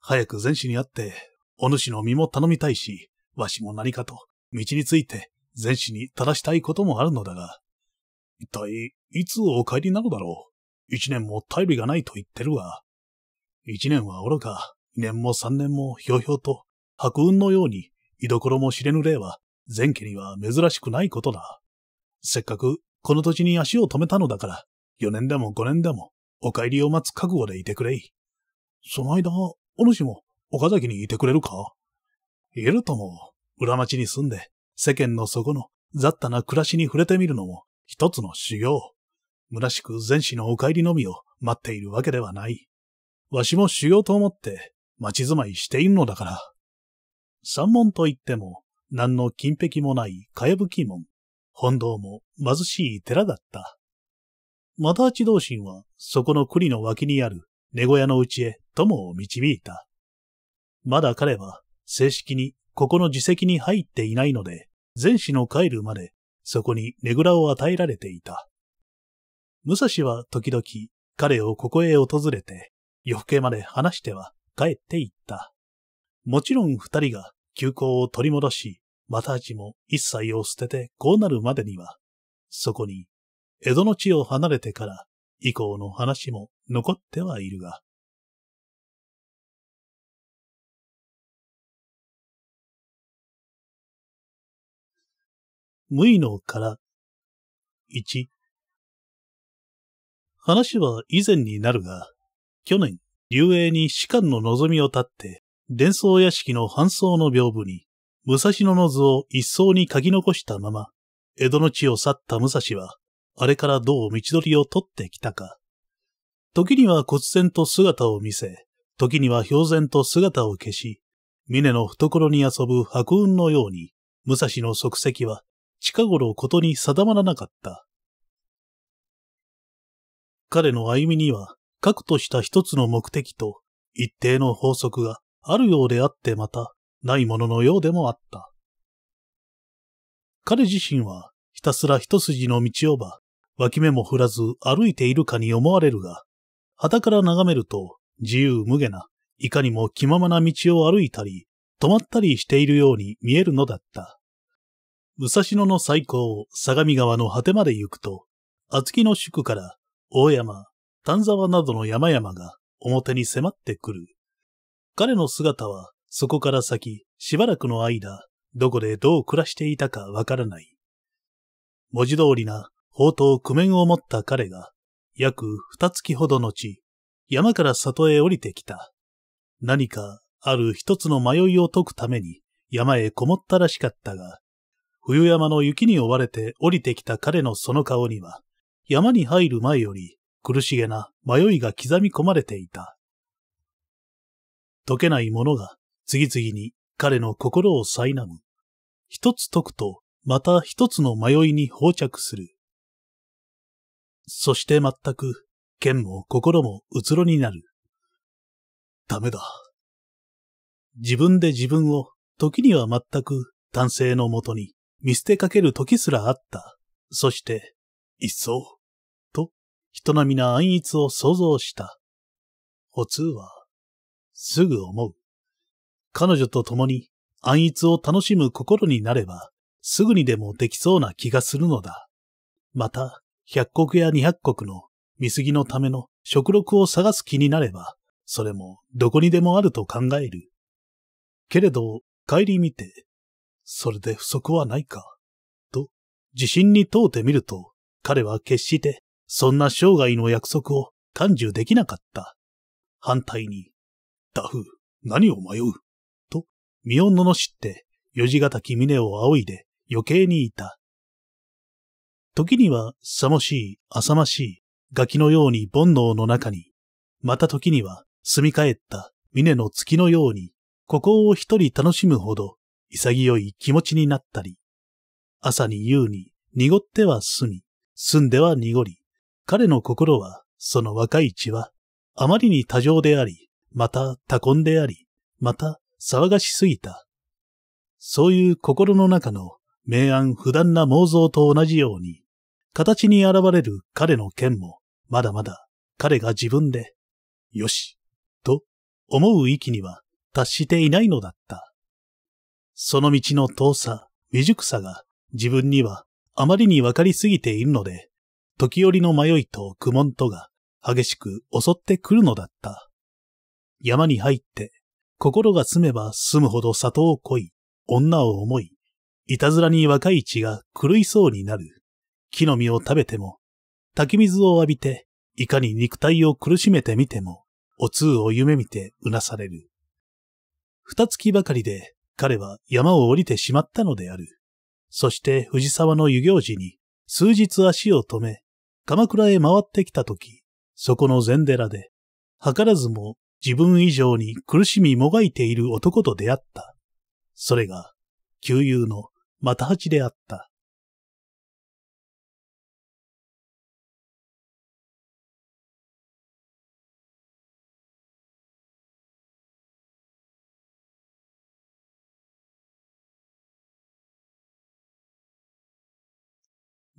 早く前史に会って、お主の身も頼みたいし、わしも何かと、道について全史に正したいこともあるのだが、一体、いつお帰りなのだろう。一年も頼りがないと言ってるわ。一年はおろか、二年も三年もひょうひょうと、白雲のように、居所も知れぬ例は、前家には珍しくないことだ。せっかく、この土地に足を止めたのだから、四年でも五年でも、お帰りを待つ覚悟でいてくれい。その間、お主も、岡崎にいてくれるかいるとも、裏町に住んで、世間の底の雑多な暮らしに触れてみるのも一つの修行。虚しく前史のお帰りのみを待っているわけではない。わしも修行と思って待ち住まいしているのだから。山門といっても何の金壁もないかやぶき門。本堂も貧しい寺だった。また地道心はそこの栗の脇にある寝小屋のうちへ友を導いた。まだ彼は正式にここの自責に入っていないので、前氏の帰るまで、そこにねぐらを与えられていた。武蔵は時々、彼をここへ訪れて、夜更けまで話しては帰っていった。もちろん二人が休校を取り戻し、またちも一切を捨ててこうなるまでには、そこに、江戸の地を離れてから以降の話も残ってはいるが、無意のから1話は以前になるが、去年、流英に士官の望みを立って、伝送屋敷の搬送の屏風に、武蔵野の図を一層に書き残したまま、江戸の地を去った武蔵は、あれからどう道取りを取ってきたか。時には忽然と姿を見せ、時には表然と姿を消し、峰の懐に遊ぶ白雲のように、武蔵の足跡は近頃ことに定まらなかった。彼の歩みには、核とした一つの目的と、一定の法則があるようであってまた、ないもののようでもあった。彼自身は、ひたすら一筋の道をば、脇目も振らず歩いているかに思われるが、旗から眺めると、自由無下な、いかにも気ままな道を歩いたり、止まったりしているように見えるのだった。武蔵野の最高、相模川の果てまで行くと、厚木の宿から、大山、丹沢などの山々が表に迫ってくる。彼の姿は、そこから先、しばらくの間、どこでどう暮らしていたかわからない。文字通りな、宝刀苦面を持った彼が、約二月ほどのち、山から里へ降りてきた。何か、ある一つの迷いを解くために、山へこもったらしかったが、冬山の雪に追われて降りてきた彼のその顔には、山に入る前より苦しげな迷いが刻み込まれていた。解けないものが次々に彼の心を苛む。一つ解くと、また一つの迷いに放着する。そして全く、剣も心もうつろになる。ダメだ。自分で自分を、時には全く男性のもとに、見捨てかける時すらあった。そして、いっそ、う、と、人並みな暗逸を想像した。お通は、すぐ思う。彼女と共に暗逸を楽しむ心になれば、すぐにでもできそうな気がするのだ。また、百国や二百国の見過ぎのための食録を探す気になれば、それもどこにでもあると考える。けれど、帰り見て、それで不足はないか。と、自信に問うてみると、彼は決してそんな生涯の約束を感受できなかった。反対に、ダフ、何を迷うと、身を罵って、よじがたき峰を仰いで余計にいた。時には、さもしい、浅ましい、ガキのように煩悩の中に、また時には、住み返った峰の月のように、ここを一人楽しむほど潔い気持ちになったり、朝に夕に濁っては済み、澄んでは濁り、彼の心は、その若い血は、あまりに多情であり、また多根であり、また騒がしすぎた。そういう心の中の明暗不断な妄想と同じように、形に現れる彼の剣も、まだまだ彼が自分で、よし、と思う域には達していないのだった。その道の遠さ、未熟さが自分にはあまりにわかりすぎているので、時折の迷いと苦悶とが激しく襲ってくるのだった。山に入って、心が住めば住むほど里を恋い、女を思い、いたずらに若い血が狂いそうになる。木の実を食べても、滝水を浴びて、いかに肉体を苦しめてみても、お通を夢見てうなされる。二月ばかりで彼は山を降りてしまったのである。そして藤沢の遊行寺に数日足を止め、鎌倉へ回ってきたとき、そこの禅寺で、図らずも自分以上に苦しみもがいている男と出会った。それが、旧友の又八であった。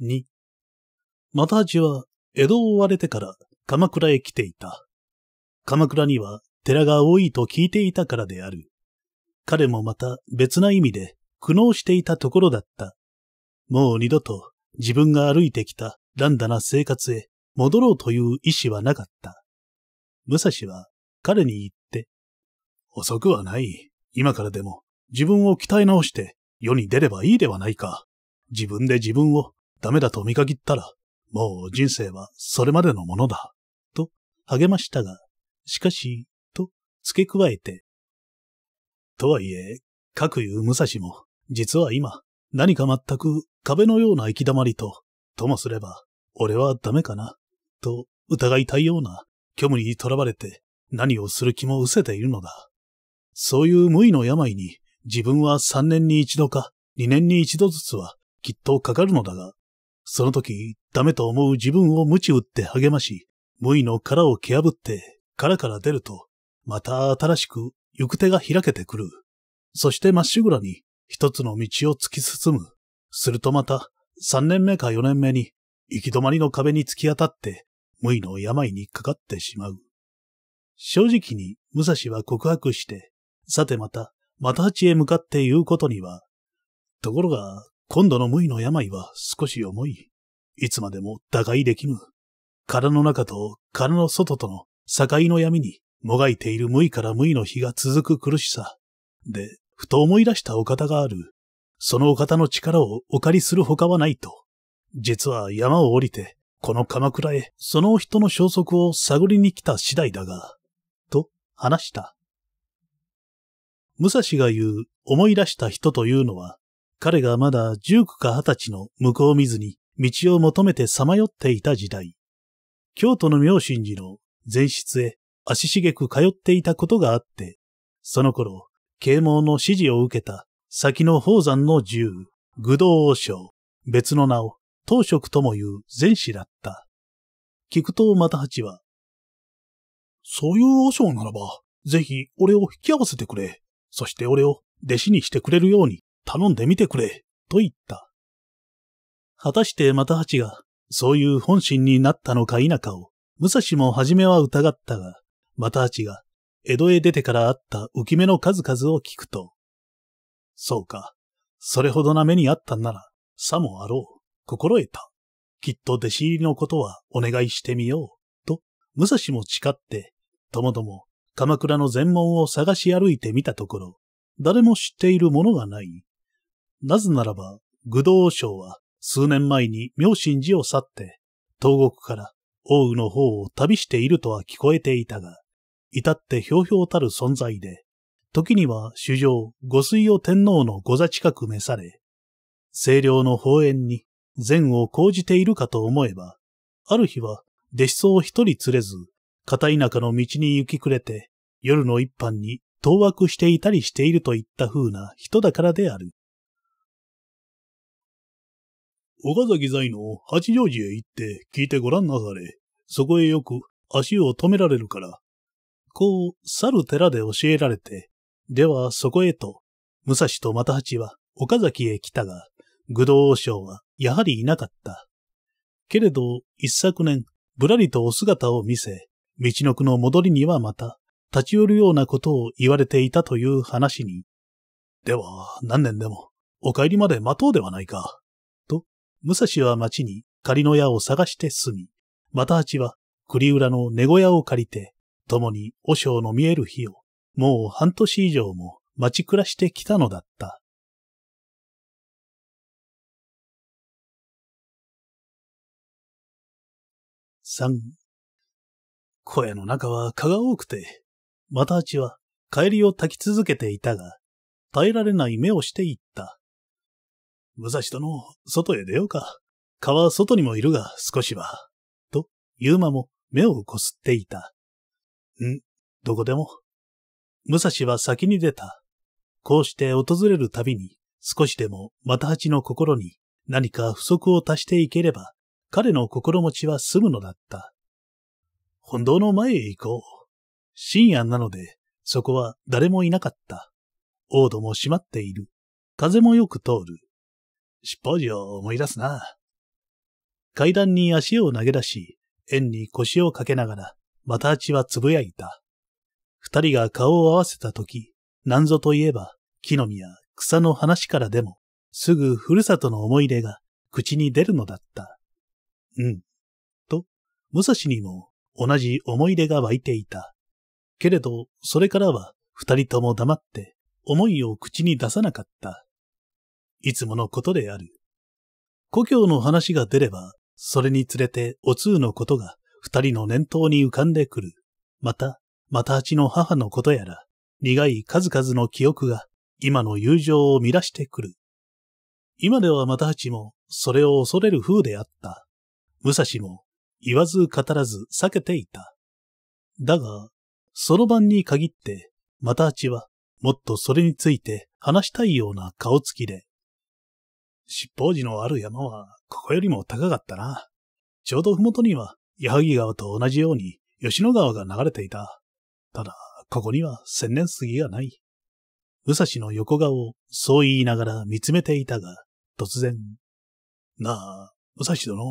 2又八は江戸を追われてから鎌倉へ来ていた。鎌倉には寺が多いと聞いていたからである。彼もまた別な意味で苦悩していたところだった。もう二度と自分が歩いてきた乱だな生活へ戻ろうという意志はなかった。武蔵は彼に言って、遅くはない。今からでも自分を鍛え直して世に出ればいいではないか。自分で自分をダメだと見限ったら、もう人生はそれまでのものだ、と励ましたが、しかし、と付け加えて、とはいえ、各有武蔵も、実は今、何か全く壁のような行き溜まりと、ともすれば、俺はダメかな、と疑いたいような虚無にとらわれて、何をする気も失せているのだ。そういう無意の病に、自分は三年に一度か、二年に一度ずつは、きっとかかるのだが、その時、ダメと思う自分を鞭打って励まし、無意の殻を蹴破って、殻から出ると、また新しく行く手が開けてくる。そしてまっしぐらに一つの道を突き進む。するとまた、三年目か四年目に、行き止まりの壁に突き当たって、無意の病にかかってしまう。正直に武蔵は告白して、さてまた、又八へ向かって言うことには、ところが、今度の無為の病は少し重い。いつまでも打開できぬ。殻の中と殻の外との境の闇にもがいている無為から無為の日が続く苦しさ。で、ふと思い出したお方がある。そのお方の力をお借りする他はないと。実は山を降りて、この鎌倉へその人の消息を探りに来た次第だが、と話した。武蔵が言う思い出した人というのは、彼がまだ19か20歳の向こう見ずに道を求めてさまよっていた時代、京都の妙心寺の前室へ足しげく通っていたことがあって、その頃、啓蒙の指示を受けた先の宝山の自由、愚道王将、別の名を当職ともいう前史だった。菊藤又八は、そういう和尚ならば、ぜひ俺を引き合わせてくれ。そして俺を弟子にしてくれるように頼んでみてくれ、と言った。果たして又八が、そういう本心になったのか否かを、武蔵も初めは疑ったが、又八が、江戸へ出てからあった浮き目の数々を聞くと、そうか、それほどな目にあったんなら、さもあろう、心得た。きっと弟子入りのことはお願いしてみよう、と、武蔵も誓って、ともども、鎌倉の全門を探し歩いてみたところ、誰も知っているものがない。なぜならば、愚道将は数年前に明神寺を去って、東国から王宇の方を旅しているとは聞こえていたが、至ってひょうひょうたる存在で、時には主上、御水を天皇の御座近く召され、清涼の法縁に善を講じているかと思えば、ある日は弟子僧を一人連れず、片田舎の道に行き暮れて、夜の一般に当惑していたりしているといった風な人だからである。岡崎在の八丈寺へ行って聞いてごらんなされ。そこへよく足を止められるから。こう、去る寺で教えられて、ではそこへと、武蔵と又八は岡崎へ来たが、愚道将はやはりいなかった。けれど、一昨年、ぶらりとお姿を見せ、道のくの戻りにはまた、立ち寄るようなことを言われていたという話に、では、何年でも、お帰りまで待とうではないか。武蔵は町に仮の矢を探して住み、又八は栗浦の寝小屋を借りて、共に和尚の見える日を、もう半年以上も待ち暮らしてきたのだった。三、小屋の中は蚊が多くて、又八は帰りを焚き続けていたが、耐えられない目をしていった。武蔵殿、外へ出ようか。蚊は外にもいるが、少しは。と、ユーマも目をこすっていた。ん、どこでも。武蔵は先に出た。こうして訪れるたびに、少しでもまた蜂の心に何か不足を足していければ、彼の心持ちは済むのだった。本堂の前へ行こう。深夜なので、そこは誰もいなかった。王道も閉まっている。風もよく通る。しっぽじを思い出すな。階段に足を投げ出し、円に腰をかけながら、またあちはつぶやいた。二人が顔を合わせたとき、なんぞといえば、木の実や草の話からでも、すぐふるさとの思い出が口に出るのだった。うん。と、武蔵にも同じ思い出が湧いていた。けれど、それからは二人とも黙って思いを口に出さなかった。いつものことである。故郷の話が出れば、それにつれてお通のことが二人の念頭に浮かんでくる。また、また八の母のことやら、苦い数々の記憶が今の友情を乱してくる。今ではまた八もそれを恐れる風であった。武蔵も言わず語らず避けていた。だが、その晩に限って、また八はもっとそれについて話したいような顔つきで、尻尾寺のある山は、ここよりも高かったな。ちょうどふもとには、矢作川と同じように、吉野川が流れていた。ただ、ここには千年杉がない。武蔵の横顔をそう言いながら見つめていたが、突然、なあ、武蔵殿、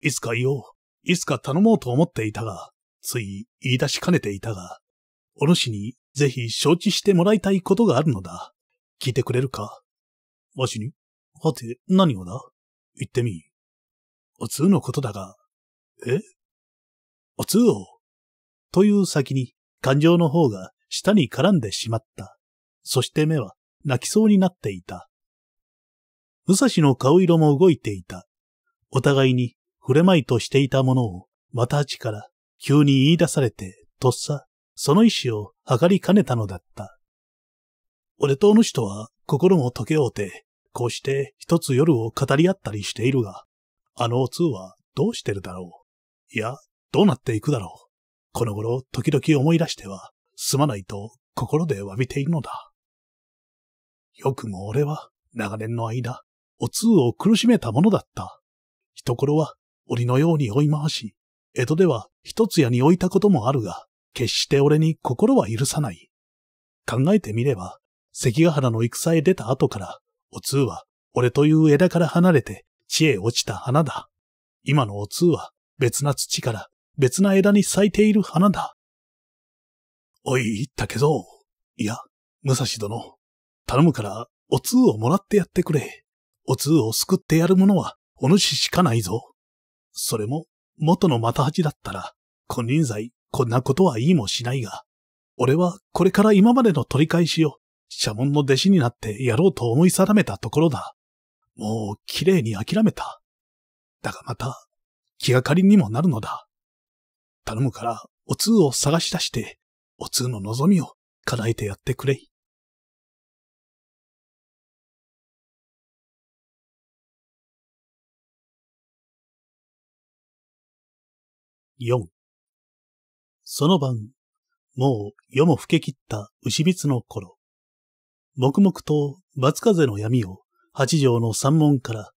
いつか言おう、いつか頼もうと思っていたが、つい言い出しかねていたが、お主にぜひ承知してもらいたいことがあるのだ。聞いてくれるかわしにはて、何をだ言ってみ。お通のことだが、えお通を。という先に、感情の方が舌に絡んでしまった。そして目は泣きそうになっていた。武蔵の顔色も動いていた。お互いに触れまいとしていたものを、またちから急に言い出されて、とっさ、その意志を測りかねたのだった。俺とお主とは心も溶け合うて、こうして一つ夜を語り合ったりしているが、あのお通はどうしてるだろういや、どうなっていくだろうこの頃時々思い出しては、すまないと心で詫びているのだ。よくも俺は長年の間、お通を苦しめたものだった。一頃は檻のように追い回し、江戸では一つ屋に置いたこともあるが、決して俺に心は許さない。考えてみれば、関ヶ原の戦へ出た後から、お通は、俺という枝から離れて、地へ落ちた花だ。今のお通は、別な土から別な枝に咲いている花だ。おい、竹蔵。いや、武蔵殿。頼むから、お通をもらってやってくれ。お通を救ってやる者は、お主しかないぞ。それも、元の又八だったら、金輪際、こんなことは言いもしないが、俺はこれから今までの取り返しを社門の弟子になってやろうと思い定めたところだ。もう綺麗に諦めた。だがまた、気がかりにもなるのだ。頼むから、お通を探し出して、お通の望みを叶えてやってくれ四、4その晩、もう夜も更け切った牛つの頃、黙々と松風の闇を八条の山門から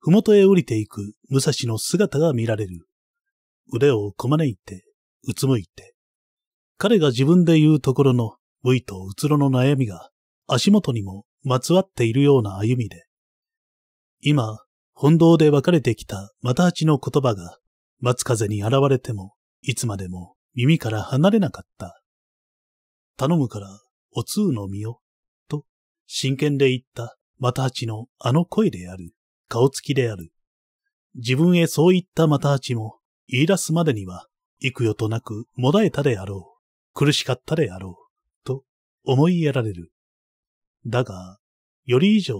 麓へ降りていく武蔵の姿が見られる。腕をこまねいて、うつむいて。彼が自分で言うところの、無意とうつろの悩みが、足元にもまつわっているような歩みで。今、本堂で別れてきた又八の言葉が、松風に現れても、いつまでも耳から離れなかった。頼むから、お通の身を。真剣で言った、マタハチのあの声である、顔つきである。自分へそう言ったマタハチも、言い出すまでには、幾よとなくもだえたであろう、苦しかったであろう、と思いやられる。だが、より以上、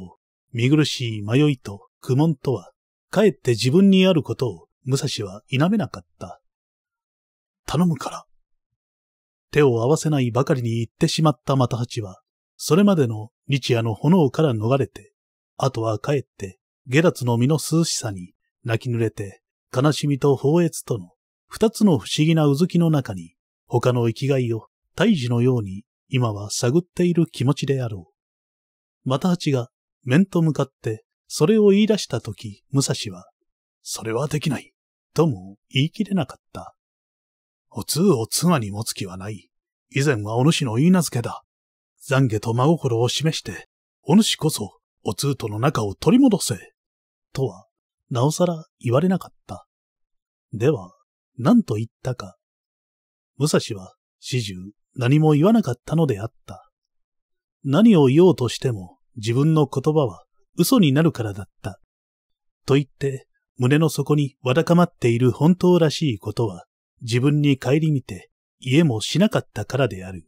見苦しい迷いと苦悶とは、かえって自分にあることを武蔵は否めなかった。頼むから。手を合わせないばかりに言ってしまった又八は、それまでの日夜の炎から逃れて、あとは帰って、下脱の身の涼しさに泣き濡れて、悲しみと放越との二つの不思議なうずきの中に、他の生きがいを胎児のように今は探っている気持ちであろう。また八が面と向かってそれを言い出したとき、武蔵は、それはできない、とも言い切れなかった。お通を妻に持つ気はない。以前はお主の言い名付けだ、懺悔と真心を示して、お主こそ、お通との中を取り戻せ。とは、なおさら言われなかった。では、何と言ったか。武蔵は、始終、何も言わなかったのであった。何を言おうとしても、自分の言葉は嘘になるからだった。と言って、胸の底にわだかまっている本当らしいことは、自分に帰り見て、家もしなかったからである。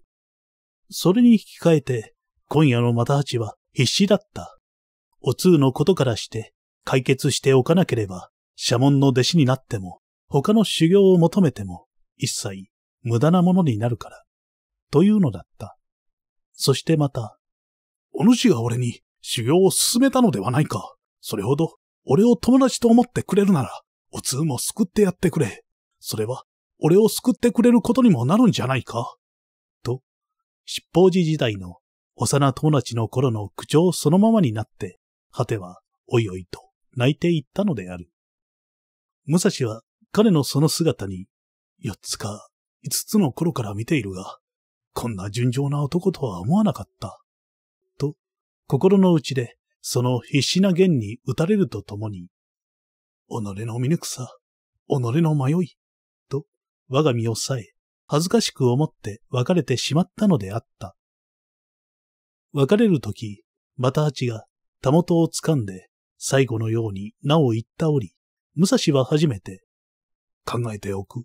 それに引き換えて、今夜のマタハチは必死だった。お通のことからして、解決しておかなければ、社門の弟子になっても、他の修行を求めても、一切無駄なものになるから。というのだった。そしてまた、お主が俺に修行を進めたのではないか。それほど、俺を友達と思ってくれるなら、お通も救ってやってくれ。それは、俺を救ってくれることにもなるんじゃないか。七宝寺時代の幼友達の頃の口調そのままになって、果ては、おいおいと泣いていったのである。武蔵は彼のその姿に、四つか五つの頃から見ているが、こんな純情な男とは思わなかった。と、心の内で、その必死な弦に打たれるとともに、己の醜さ、己の迷い、と、我が身をさえ恥ずかしく思って別れてしまったのであった。別れるとき、バタハチがたもとを掴んで、最後のようになお言ったおり、武蔵は初めて、考えておく、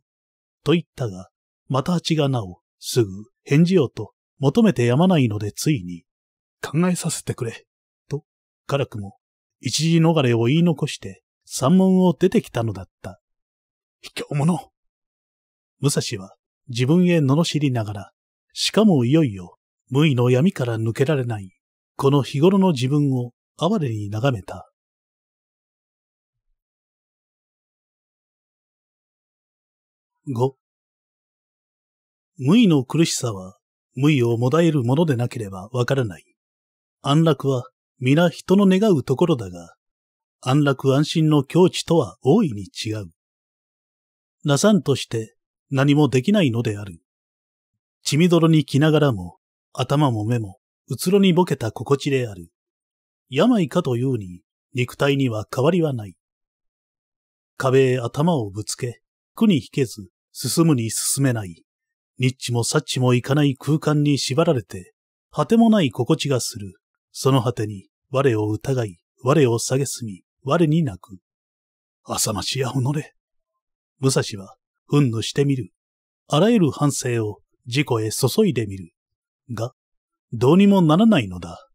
と言ったが、バタハチがなお、すぐ返事をと求めてやまないのでついに、考えさせてくれ、と、辛くも、一時逃れを言い残して、山門を出てきたのだった。卑怯者武蔵は、自分へ罵りながら、しかもいよいよ、無意の闇から抜けられない、この日頃の自分を哀れに眺めた。五。無意の苦しさは、無意をもだえるものでなければわからない。安楽は、皆人の願うところだが、安楽安心の境地とは大いに違う。なさんとして、何もできないのである。血みどろに着ながらも、頭も目も、うつろにぼけた心地である。病かというに、肉体には変わりはない。壁へ頭をぶつけ、苦に引けず、進むに進めない。日ッもさっちもいかない空間に縛られて、果てもない心地がする。その果てに、我を疑い、我を蔑み、我に泣く。浅ましやおのれ。武蔵は、んぬしてみる。あらゆる反省を事故へ注いでみる。が、どうにもならないのだ。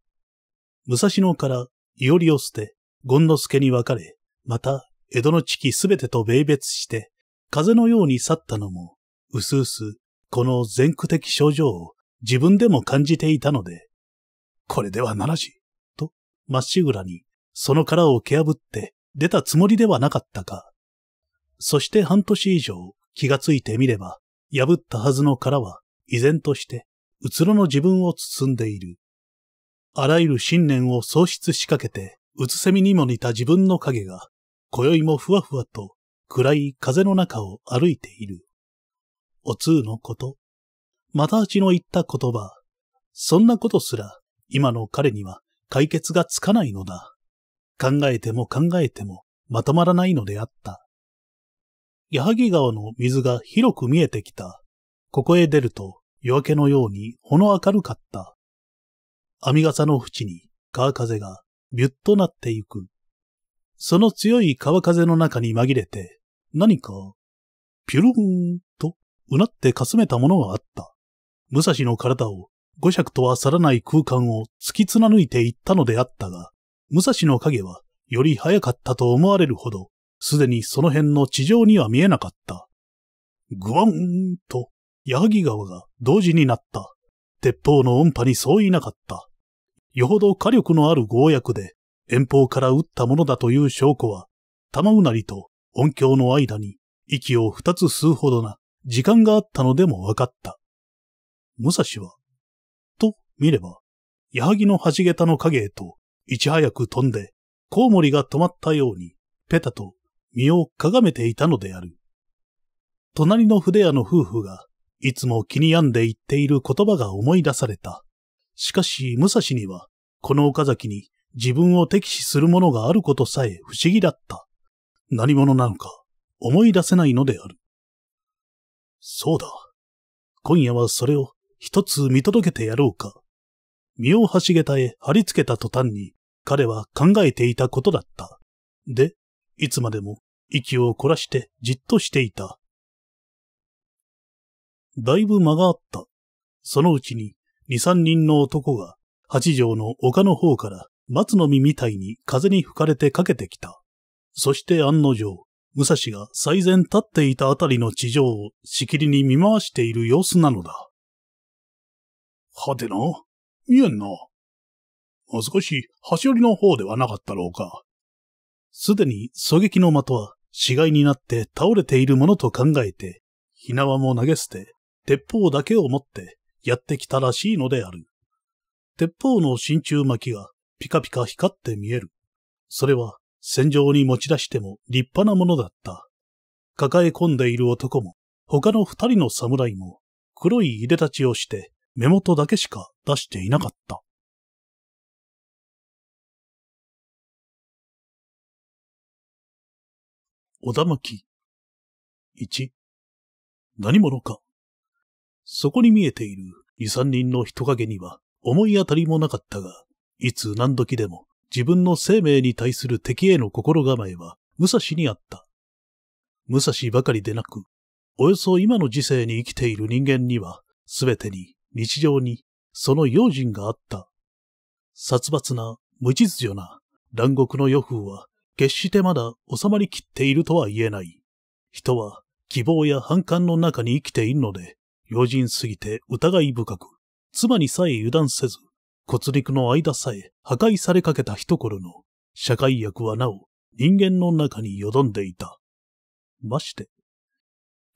武蔵野からいおりを捨て、権之助に別れ、また江戸の地域すべてと米別して、風のように去ったのも、うすうす、この前駆的症状を自分でも感じていたので、これではならじ、と、まっしぐらに、その殻を蹴破って出たつもりではなかったか。そして半年以上、気がついてみれば、破ったはずの殻は、依然として、うつろの自分を包んでいる。あらゆる信念を喪失しかけて、うつせみにも似た自分の影が、今宵もふわふわと、暗い風の中を歩いている。お通のこと。またあちの言った言葉。そんなことすら、今の彼には解決がつかないのだ。考えても考えてもまとまらないのであった。矢作川の水が広く見えてきた。ここへ出ると夜明けのようにほの明るかった。網笠の淵に川風がビュッとなってゆく。その強い川風の中に紛れて、何か、ピュルーンとうなってかすめたものがあった。武蔵の体を五尺とは去らない空間を突き貫いていったのであったが、武蔵の影はより早かったと思われるほどすでにその辺の地上には見えなかった。グワンと、矢作川が同時になった。鉄砲の音波に相違なかった。よほど火力のある合薬で、遠方から撃ったものだという証拠は、玉うなりと音響の間に息を二つ吸うほどな時間があったのでも分かった。武蔵は、と見れば、矢作の橋桁の影へといち早く飛んで、コウモリが止まったように、ペタと身をかがめていたのである。隣の筆屋の夫婦が、いつも気に病んで言っている言葉が思い出された。しかし、武蔵には、この岡崎に自分を敵視するものがあることさえ不思議だった。何者なのか、思い出せないのである。そうだ。今夜はそれを一つ見届けてやろうか。身を橋桁へ貼り付けた途端に、彼は考えていたことだった。で、いつまでも息を凝らしてじっとしていた。だいぶ間があった。そのうちに、二三人の男が、八条の丘の方から松の実みたいに風に吹かれてかけてきた。そして案の定、武蔵が最前立っていたあたりの地上をしきりに見回している様子なのだ。はてな、見えんな。少し、端折りの方ではなかったろうか。すでに狙撃の的は死骸になって倒れているものと考えて、火縄も投げ捨て、鉄砲だけを持ってやってきたらしいのである。鉄砲の真鍮巻きがピカピカ光って見える。それは戦場に持ち出しても立派なものだった。抱え込んでいる男も、他の二人の侍も、黒い入れ立ちをして目元だけしか出していなかった。おだまき。一、何者か。そこに見えている二三人の人影には思い当たりもなかったが、いつ何時でも自分の生命に対する敵への心構えは武蔵にあった。武蔵ばかりでなく、およそ今の時世に生きている人間には、すべてに日常にその用心があった。殺伐な、無秩序な、乱国の予風は決してまだ収まりきっているとは言えない。人は希望や反感の中に生きているので、用心すぎて疑い深く、妻にさえ油断せず、骨肉の間さえ破壊されかけた一頃の、社会役はなお人間の中によどんでいた。まして、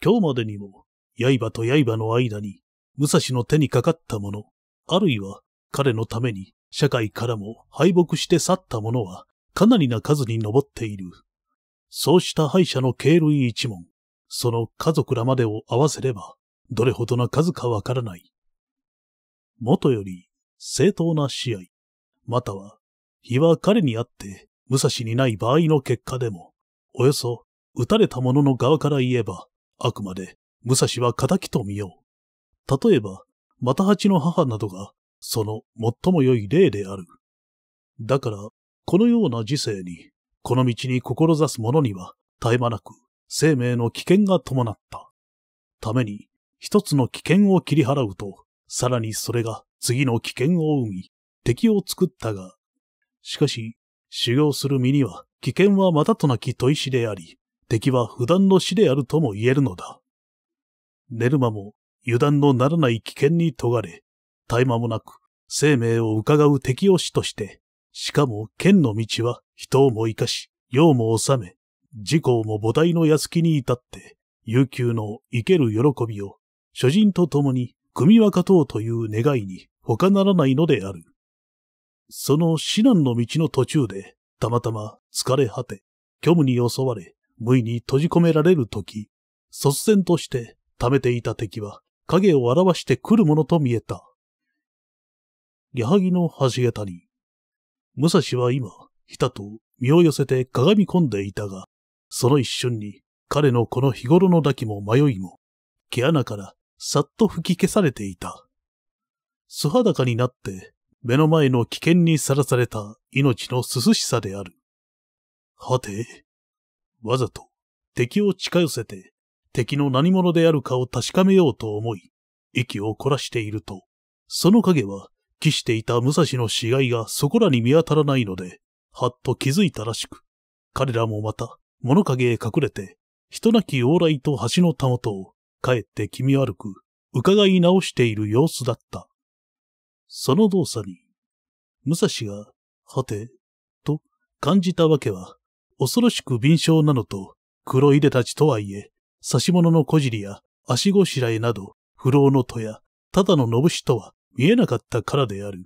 今日までにも、刃と刃の間に、武蔵の手にかかったもの、あるいは彼のために社会からも敗北して去ったものはかなりな数に上っている。そうした敗者の経類一門、その家族らまでを合わせれば、どれほどな数かわからない。もとより、正当な試合、または、日は彼にあって、武蔵にない場合の結果でも、およそ、撃たれた者の側から言えば、あくまで、武蔵は仇と見よう。例えば、又八の母などが、その最も良い例である。だから、このような時世に、この道に志す者には絶え間なく生命の危険が伴った。ために、一つの危険を切り払うと、さらにそれが次の危険を生み、敵を作ったが、しかし、修行する身には危険はまたとなき砥石であり、敵は不断の死であるとも言えるのだ。寝る間も油断のならない危険にとがれ、絶え間もなく生命を伺う敵を死として、しかも剣の道は人をも生かし、用も治め、自故も母体の屋敷に至って、悠久の生ける喜びを、諸人と共に組み分かとうという願いに他ならないのである。その至難の道の途中で、たまたま疲れ果て、虚無に襲われ、無意に閉じ込められるとき、率先として溜めていた敵は影を表してくるものと見えた。矢作の橋桁に武蔵は今、ひたと身を寄せてかがみ込んでいたが、その一瞬に彼のこの日頃の抱きも迷いも、毛穴からさっと吹き消されていた。素裸になって目の前の危険にさらされた命の涼しさである。はて、わざと敵を近寄せて敵の何者であるかを確かめようと思い、息を凝らしていると、その影は帰していた武蔵の死骸がそこらに見当たらないので、はっと気づいたらしく、彼らもまた物陰へ隠れて、人なき往来と橋のたもとを帰って気味悪く、伺い直している様子だった。その動作に、武蔵が、はて、と感じたわけは、恐ろしく敏昇なのと、黒いでたちとはいえ、差し物の小尻や足ごしらえなど、不老の戸や、ただの信氏とは見えなかったからである。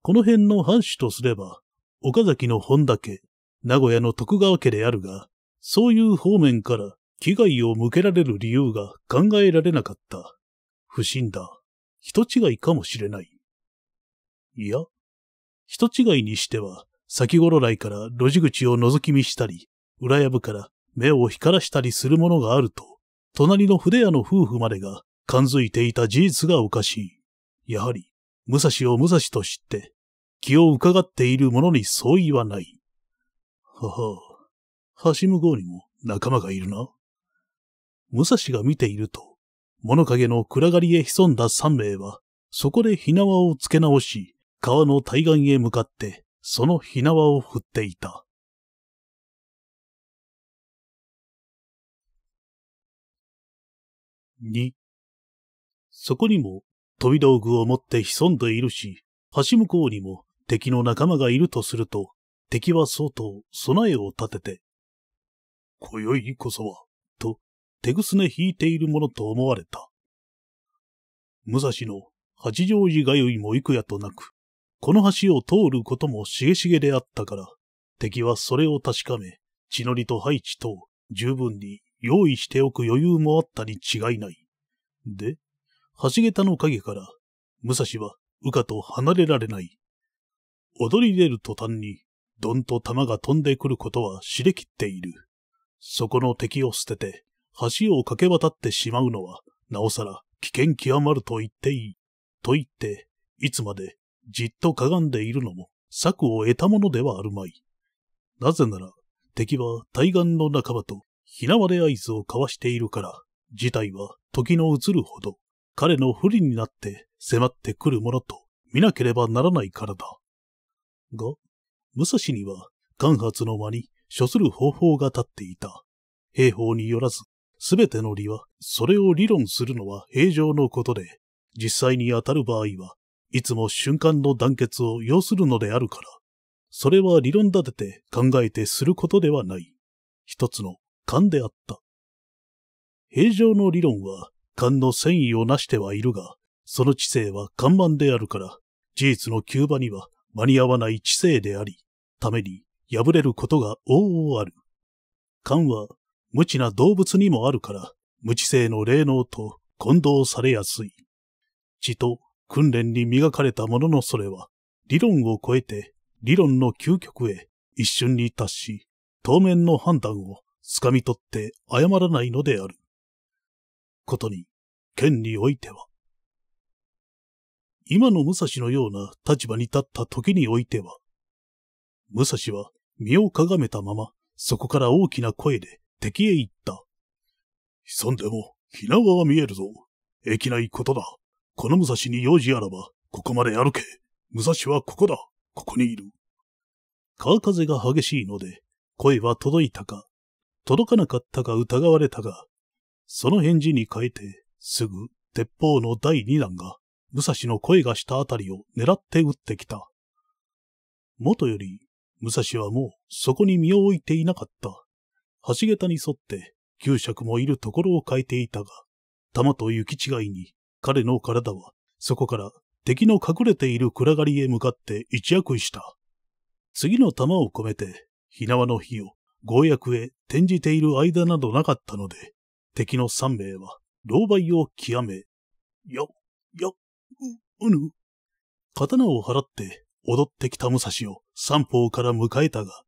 この辺の藩主とすれば、岡崎の本だけ、名古屋の徳川家であるが、そういう方面から危害を向けられる理由が考えられなかった。不審だ。人違いかもしれない。いや、人違いにしては、先頃来から路地口を覗き見したり、裏藪から目を光らしたりするものがあると、隣の筆屋の夫婦までが感づいていた事実がおかしい。やはり、武蔵を武蔵と知って、気を伺っている者に相違はない。ははあ、橋向こうにも仲間がいるな。武蔵が見ていると、物陰の暗がりへ潜んだ三名は、そこで火縄をつけ直し、川の対岸へ向かって、その火縄を振っていた。二そこにも飛び道具を持って潜んでいるし、橋向こうにも敵の仲間がいるとすると、敵は相当備えを立てて、今宵こそは、と手ぐすね引いているものと思われた。武蔵の八丈寺がよいも幾夜となく、この橋を通ることもしげしげであったから、敵はそれを確かめ、血のりと配置等、十分に用意しておく余裕もあったに違いない。で、橋桁の陰から、武蔵は羽化と離れられない。踊り出る途端に、どんと弾が飛んでくることは知れきっている。そこの敵を捨てて、橋を駆け渡ってしまうのは、なおさら危険極まると言っていい。と言って、いつまでじっとかがんでいるのも策を得たものではあるまい。なぜなら、敵は対岸の仲間とひなわれ合図を交わしているから、事態は時の移るほど彼の不利になって迫ってくるものと見なければならないからだ。が、武蔵には、間髪の間に処する方法が立っていた。兵法によらず、すべての理は、それを理論するのは平常のことで、実際に当たる場合は、いつも瞬間の団結を要するのであるから、それは理論立てて考えてすることではない。一つの勘であった。平常の理論は勘の繊維をなしてはいるが、その知性は緩慢であるから、事実の急場には間に合わない知性であり、ために破れることが往々ある。勘は無知な動物にもあるから、無知性の霊能と混同されやすい。知と訓練に磨かれたもののそれは、理論を超えて理論の究極へ一瞬に達し、当面の判断を掴み取って誤らないのである。ことに、剣においては。今の武蔵のような立場に立った時においては、武蔵は身をかがめたまま、そこから大きな声で敵へ行った。潜んでも、ひなわは見えるぞ。えきないことだ。この武蔵に用事あらば、ここまで歩け。武蔵はここだ。ここにいる。川風が激しいので、声は届いたか、届かなかったか疑われたが、その返事に変えて、すぐ、鉄砲の第二弾が、武蔵の声がしたあたりを狙って撃ってきた。もとより、武蔵はもうそこに身を置いていなかった。橋桁に沿って、旧尺もいるところを変えていたが、弾と行き違いに、彼の体は、そこから敵の隠れている暗がりへ向かって一躍した。次の弾を込めて、火縄の火を、強薬へ転じている間などなかったので、敵の三名は、狼狽を極め、や、や、う、うぬ。刀を払って踊ってきた武蔵を三方から迎えたが、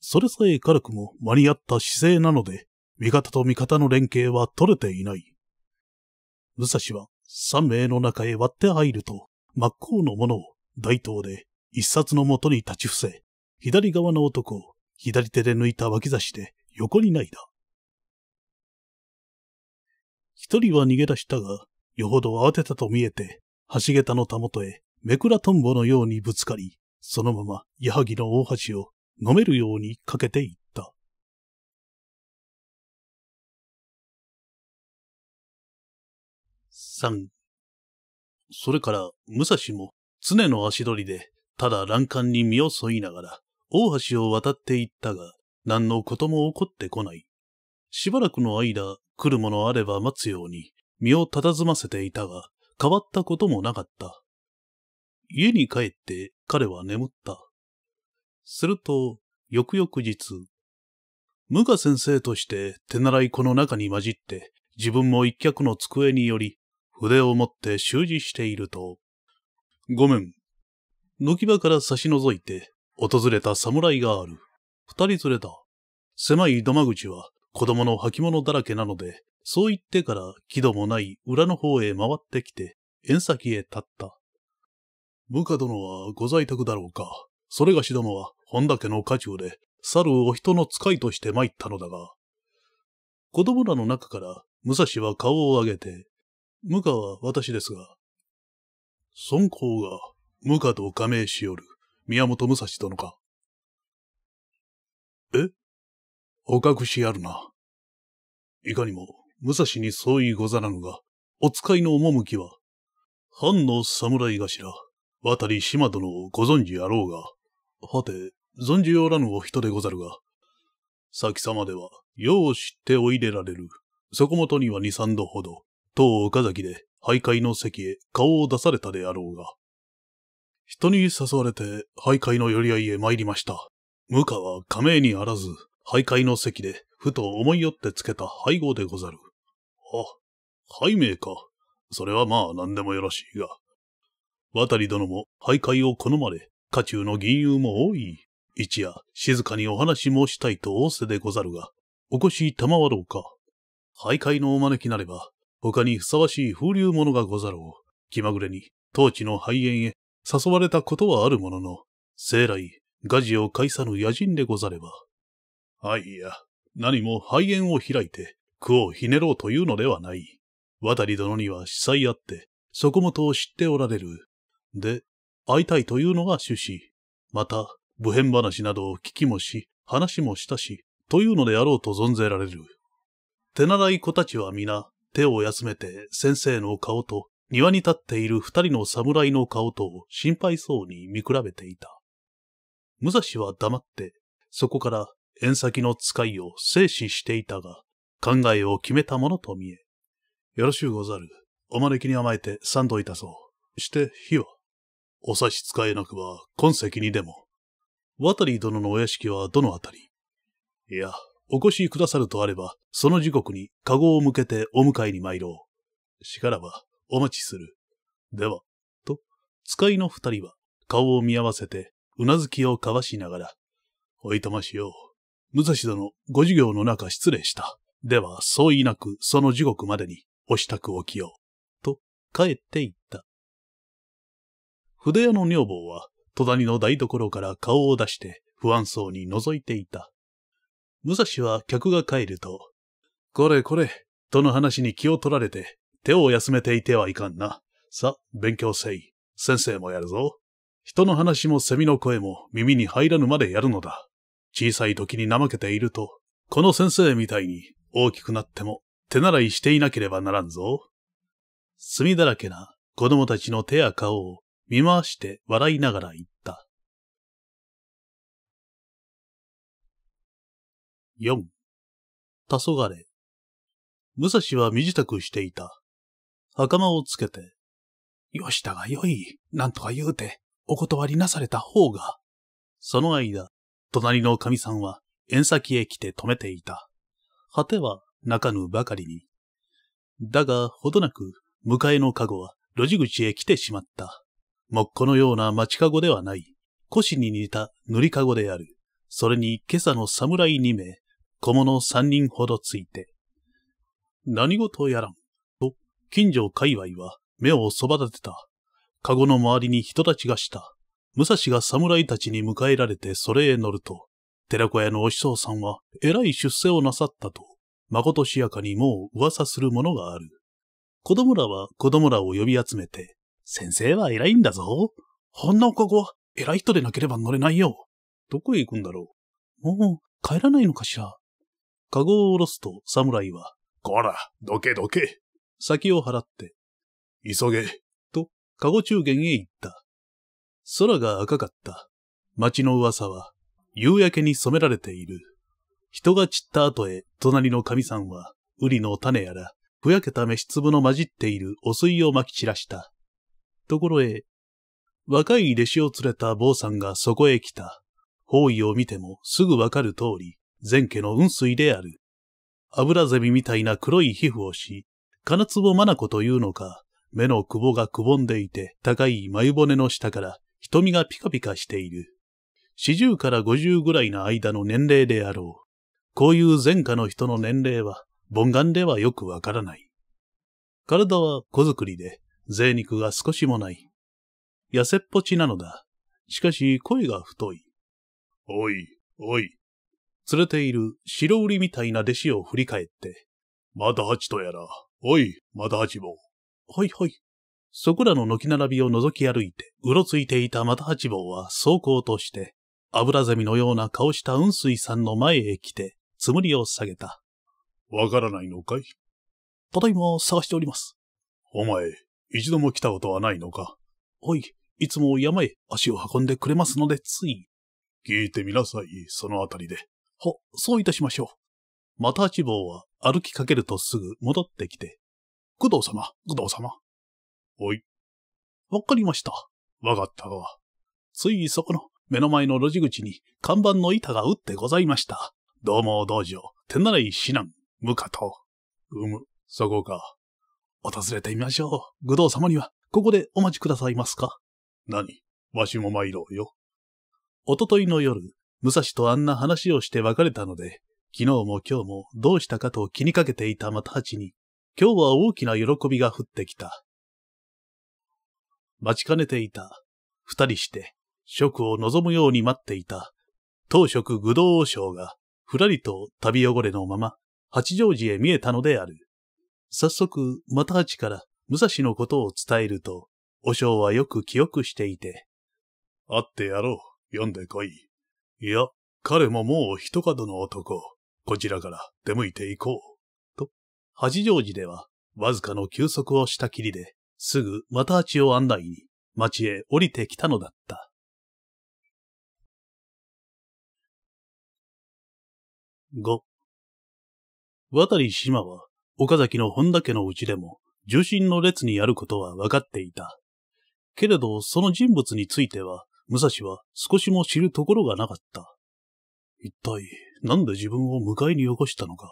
それさえ軽くも間に合った姿勢なので、味方と味方の連携は取れていない。武蔵は三名の中へ割って入ると、真っ向のものを大刀で一冊の元に立ち伏せ、左側の男を左手で抜いた脇差しで横にないだ。一人は逃げ出したが、よほど慌てたと見えて、橋桁のたもとへ、めくらとんぼのようにぶつかり、そのまま矢作の大橋を飲めるようにかけていった。三。それから、武蔵も、常の足取りで、ただ欄干に身を添いながら、大橋を渡っていったが、何のことも起こってこない。しばらくの間、来るものあれば待つように、身を佇ませていたが、変わったこともなかった。家に帰って彼は眠った。すると、翌々日、無我先生として手習い子の中に混じって、自分も一脚の机により、筆を持って習字していると、ごめん。軒場から差し除いて、訪れた侍がある。二人連れだ。狭い土間口は、子供の履物だらけなので、そう言ってから木戸もない裏の方へ回ってきて、縁先へ立った。部下殿はご在宅だろうか。それがしどもは本田家の家中で、猿を人の使いとして参ったのだが。子供らの中から、武蔵は顔を上げて、無下は私ですが。孫公が、無下と加盟しよる、宮本武蔵殿か。えお隠しあるな。いかにも、武蔵に相違ござらぬが、お使いの趣は、藩の侍頭、渡り島殿をご存知あろうが、はて、存じおらぬお人でござるが、先様では、よう知っておいでられる。そこもとには二三度ほど、当岡崎で徘徊の席へ顔を出されたであろうが。人に誘われて徘徊の寄り合いへ参りました。無可は亀にあらず、徘徊の席で、ふと思いよってつけた背後でござる。あ、拝命か。それはまあ何でもよろしいが。渡り殿も徘徊を好まれ、家中の銀友も多い。一夜、静かにお話申したいと仰せでござるが、お越し賜ろうか。徘徊のお招きなれば、他にふさわしい風流者がござろう。気まぐれに、当地の肺炎へ誘われたことはあるものの、生来、ガジを介さぬ野人でござれば。あ、いや、何も肺炎を開いて、苦をひねろうというのではない。渡り殿には司祭あって、そこもとを知っておられる。で、会いたいというのが趣旨。また、不変話などを聞きもし、話もしたし、というのであろうと存ぜられる。手習い子たちは皆、手を休めて先生の顔と、庭に立っている二人の侍の顔とを心配そうに見比べていた。武蔵は黙って、そこから縁先の使いを静止していたが、考えを決めたものと見え。よろしゅうござる。お招きに甘えて三度いたそう。して火はお差し使えなくば、今席にでも。渡り殿のお屋敷はどのあたりいや、お越しくださるとあれば、その時刻に籠を向けてお迎えに参ろう。しからば、お待ちする。では、と、使いの二人は、顔を見合わせて、うなずきを交わしながら、おいとましよう。武蔵殿、ご授業の中失礼した。では、そう言いなく、その時刻までに、お支度を着よう。と、帰っていった。筆屋の女房は、戸谷の台所から顔を出して、不安そうに覗いていた。武蔵は客が帰ると、これこれ、との話に気を取られて、手を休めていてはいかんな。さ、勉強せい。先生もやるぞ。人の話も蝉の声も耳に入らぬまでやるのだ。小さい時に怠けていると、この先生みたいに大きくなっても手習いしていなければならんぞ。墨だらけな子供たちの手や顔を見回して笑いながら言った。4. 黄昏。武蔵は身支度していた。袴をつけて。よしたがよい、なんとか言うて、お断りなされた方が。その間、隣の神さんは縁先へ来て止めていた。果ては泣かぬばかりに。だが、ほどなく、迎えのゴは路地口へ来てしまった。もっこのような町ごではない。腰に似た塗りごである。それに今朝の侍二名、小物三人ほどついて。何事やらん。と、近所界隈は目をそば立てた。ゴの周りに人たちがした。武蔵が侍たちに迎えられてそれへ乗ると、寺子屋のお師匠さんは偉い出世をなさったと、誠しやかにもう噂するものがある。子供らは子供らを呼び集めて、先生は偉いんだぞ。ほんなおかごは偉い人でなければ乗れないよ。どこへ行くんだろう。もう帰らないのかしら。かごを下ろすと侍は、こら、どけどけ。先を払って、急げ、と、かご中間へ行った。空が赤かった。街の噂は、夕焼けに染められている。人が散った後へ、隣の神さんは、ウリの種やら、ふやけた飯粒の混じっているお水をまき散らした。ところへ、若い弟子を連れた坊さんがそこへ来た。方位を見てもすぐわかる通り、前家の雲水である。油ゼミみたいな黒い皮膚をし、金壺まなこというのか、目のくぼがくぼんでいて高い眉骨の下から瞳がピカピカしている。四十から五十ぐらいの間の年齢であろう。こういう前科の人の年齢は、凡眼ではよくわからない。体は小作りで、贅肉が少しもない。痩せっぽちなのだ。しかし声が太い。おい、おい。連れている白売りみたいな弟子を振り返って。まだ八とやら。おい、まだ八も。はいはい。そこらの軒並びを覗き歩いて、うろついていた又八坊は走行として、油ゼミのような顔した雲水さんの前へ来て、つむりを下げた。わからないのかいただいま探しております。お前、一度も来たことはないのかおい、いつも山へ足を運んでくれますので、つい。聞いてみなさい、そのあたりで。は、そういたしましょう。また八坊は歩きかけるとすぐ戻ってきて。工藤様、工藤様、おい。わかりました。わかったわ。ついそこの目の前の路地口に看板の板が打ってございました。どうも道場、手習い指南、無かと。うむ、そこか。訪れてみましょう。愚道様には、ここでお待ちくださいますか何わしも参ろうよ。おとといの夜、武蔵とあんな話をして別れたので、昨日も今日もどうしたかと気にかけていた又八に、今日は大きな喜びが降ってきた。待ちかねていた。二人して、食を望むように待っていた。当職愚道将が、ふらりと旅汚れのまま、八丈寺へ見えたのである。早速、また八から武蔵のことを伝えると、和尚はよく記憶していて。会ってやろう。読んでこい。いや、彼ももう一角の男。こちらから出向いていこう。と、八丈寺では、わずかの休息をしたきりで、すぐマタアチを案内に町へ降りてきたのだった。五。渡り島は岡崎の本田家のうちでも重心の列にあることは分かっていた。けれどその人物については武蔵は少しも知るところがなかった。一体なんで自分を迎えに起こしたのか。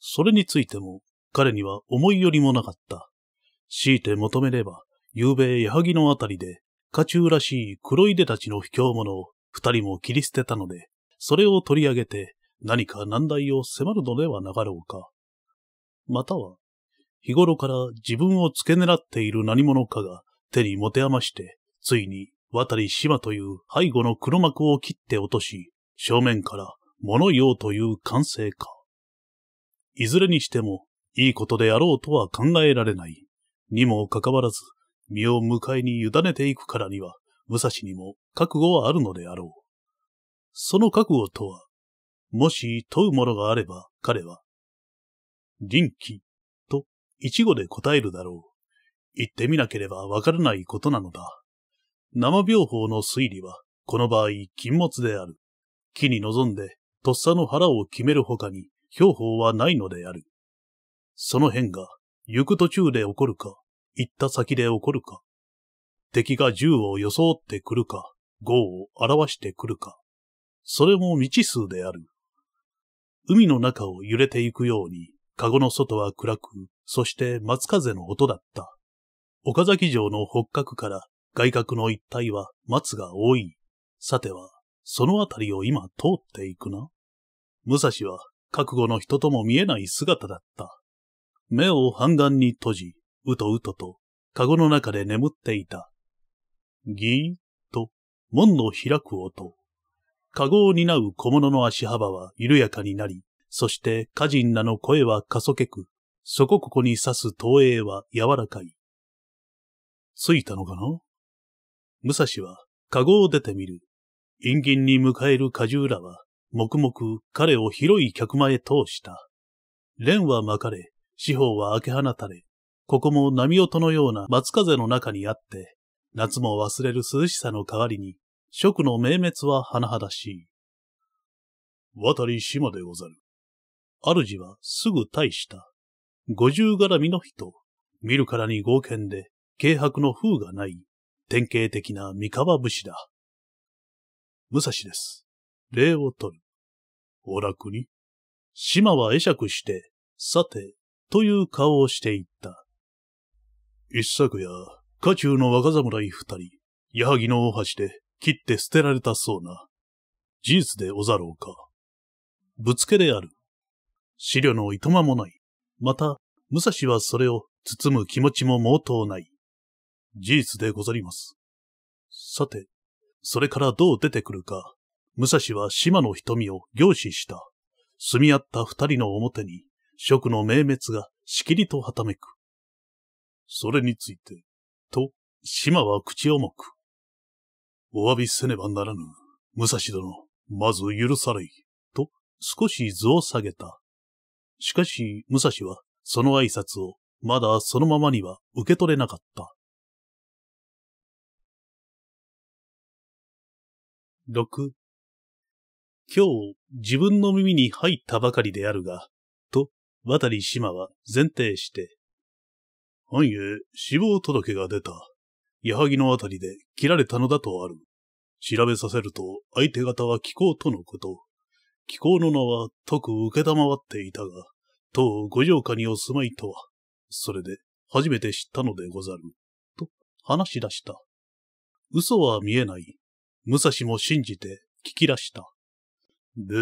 それについても彼には思いよりもなかった。強いて求めれば、夕べ矢作のあたりで、家中らしい黒い出たちの卑怯者を二人も切り捨てたので、それを取り上げて何か難題を迫るのではなかろうか。または、日頃から自分を付け狙っている何者かが手に持て余して、ついに渡り島という背後の黒幕を切って落とし、正面から物言おうという完成か。いずれにしても、いいことであろうとは考えられない。にもかかわらず、身を迎えに委ねていくからには、武蔵にも覚悟はあるのであろう。その覚悟とは、もし問うものがあれば彼は、臨機と一語で答えるだろう。言ってみなければわからないことなのだ。生病法の推理は、この場合、禁物である。木に望んで、とっさの腹を決める他に、標法はないのである。その辺が、行く途中で起こるか、行った先で起こるか、敵が銃を装ってくるか、号を表してくるか、それも未知数である。海の中を揺れていくように、カゴの外は暗く、そして松風の音だった。岡崎城の北角から外角の一帯は松が多い。さては、そのあたりを今通っていくな。武蔵は覚悟の人とも見えない姿だった。目を半眼に閉じ、うとうとと、かごの中で眠っていた。ぎーっと、門の開く音。かごを担う小物の足幅は緩やかになり、そして家人らの声はかそけく、そこここに刺す投影は柔らかい。着いたのかな武蔵は、かごを出てみる。陰銀に迎える果汁らは、黙々彼を広い客間へ通した。蓮は巻かれ、四方は明け放たれ、ここも波音のような松風の中にあって、夏も忘れる涼しさの代わりに、食の明滅は甚だしい。渡り島でござる。主はすぐ大した。五十絡みの人、見るからに豪剣で、軽薄の風がない、典型的な三河武士だ。武蔵です。礼を取る。お楽に。島は会釈して、さて、という顔をしていった。一昨夜、家中の若侍二人、矢作の大橋で切って捨てられたそうな。事実でおざろうか。ぶつけである。資料のいとまもない。また、武蔵はそれを包む気持ちも毛頭ない。事実でござります。さて、それからどう出てくるか、武蔵は島の瞳を凝視した。住み合った二人の表に、食の明滅がしきりとはためく。それについて、と、島は口重く。お詫びせねばならぬ、武蔵殿、まず許されい、と、少し図を下げた。しかし、武蔵は、その挨拶を、まだそのままには受け取れなかった。六。今日自分の耳に入ったばかりであるが、渡り島は前提して、本へ死亡届が出た。矢作のあたりで切られたのだとある。調べさせると相手方は気候とのこと。気候の名は特受けたまわっていたが、当五条下にお住まいとは、それで初めて知ったのでござる。と話し出した。嘘は見えない。武蔵も信じて聞き出した。で、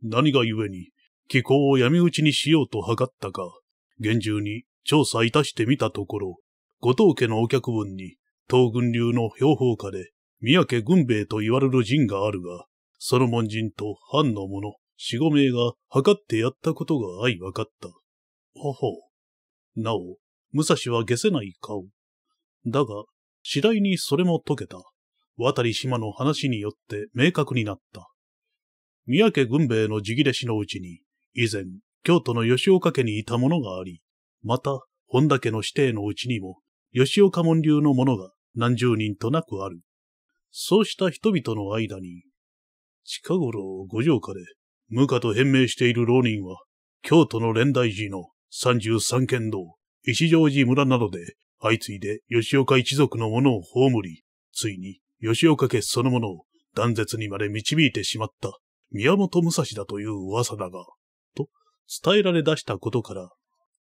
何が故に気候を闇討ちにしようと図ったが、厳重に調査いたしてみたところ、後藤家のお客分に、東軍流の標本家で、三宅軍兵衛と言われる陣があるが、その門人と藩の者、四五名が測ってやったことが相分かった。ほほう。なお、武蔵は下せない顔。だが、次第にそれも解けた。渡り島の話によって明確になった。三宅軍兵衛の直弟子のうちに、以前、京都の吉岡家にいたものがあり、また、本田家の指定のうちにも、吉岡門流の者が何十人となくある。そうした人々の間に、近頃五条家で、無家と変名している浪人は、京都の連大寺の三十三県道、一条寺村などで、相次いで吉岡一族の者を葬り、ついに吉岡家そのものを断絶にまで導いてしまった宮本武蔵だという噂だが、伝えられ出したことから、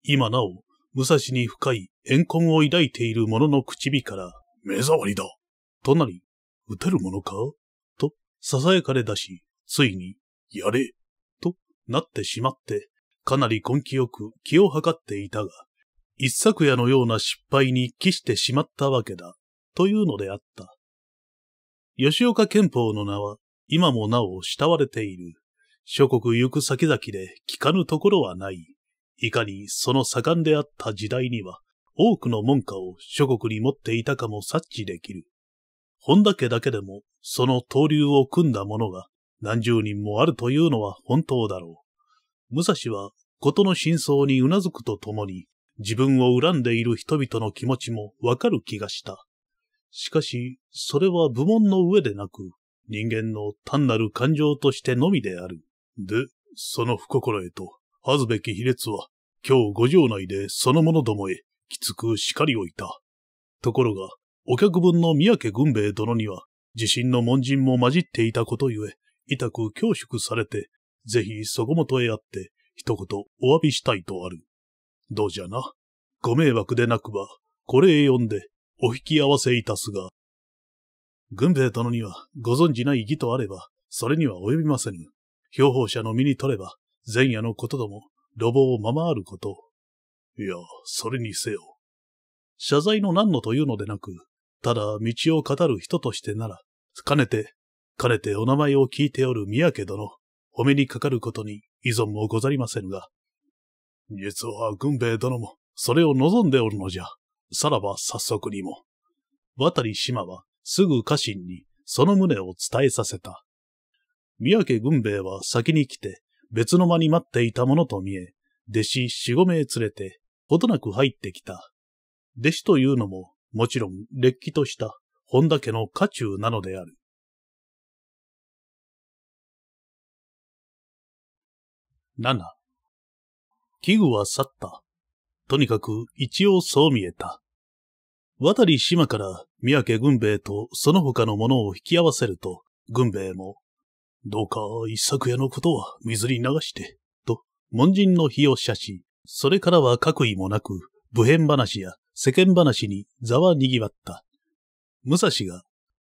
今なお、武蔵に深い怨恨を抱いている者の唇から、目障りだとなり、撃てるものかと、囁かれ出し、ついに、やれとなってしまって、かなり根気よく気を測っていたが、一昨夜のような失敗に帰してしまったわけだ、というのであった。吉岡憲法の名は、今もなお慕われている。諸国行く先々で聞かぬところはない。いかにその盛んであった時代には、多くの文化を諸国に持っていたかも察知できる。本田家だけでも、その登竜を組んだ者が何十人もあるというのは本当だろう。武蔵は、事の真相に頷くとともに、自分を恨んでいる人々の気持ちもわかる気がした。しかし、それは部門の上でなく、人間の単なる感情としてのみである。で、その不心得と、恥ずべき卑劣は、今日五条内でその者どもへ、きつく叱りをいた。ところが、お客分の三宅軍兵衛殿には、自身の門人も混じっていたことゆえ、痛く恐縮されて、ぜひそこもとへあって、一言お詫びしたいとある。どうじゃな。ご迷惑でなくば、これへ呼んで、お引き合わせいたすが。軍兵衛殿にはご存じない義とあれば、それには及びませぬ。標報者の身にとれば、前夜のことども、路傍をままあること。いや、それにせよ。謝罪の何のというのでなく、ただ道を語る人としてなら、かねて、かねてお名前を聞いておる宮家殿、お目にかかることに依存もござりませんが。実は軍兵衛殿も、それを望んでおるのじゃ。さらば早速にも。渡島は、すぐ家臣に、その旨を伝えさせた。三宅軍兵衛は先に来て、別の間に待っていたものと見え、弟子四五名連れて、ことなく入ってきた。弟子というのも、もちろん、れっきとした、本田家の家中なのである。七。器具は去った。とにかく一応そう見えた。渡り島から三宅軍兵衛とその他の者を引き合わせると、軍兵衛もどうか一昨夜のことは水に流して、と、門人の火を射し、それからは各位もなく、武変話や世間話にざわにぎわった。武蔵が、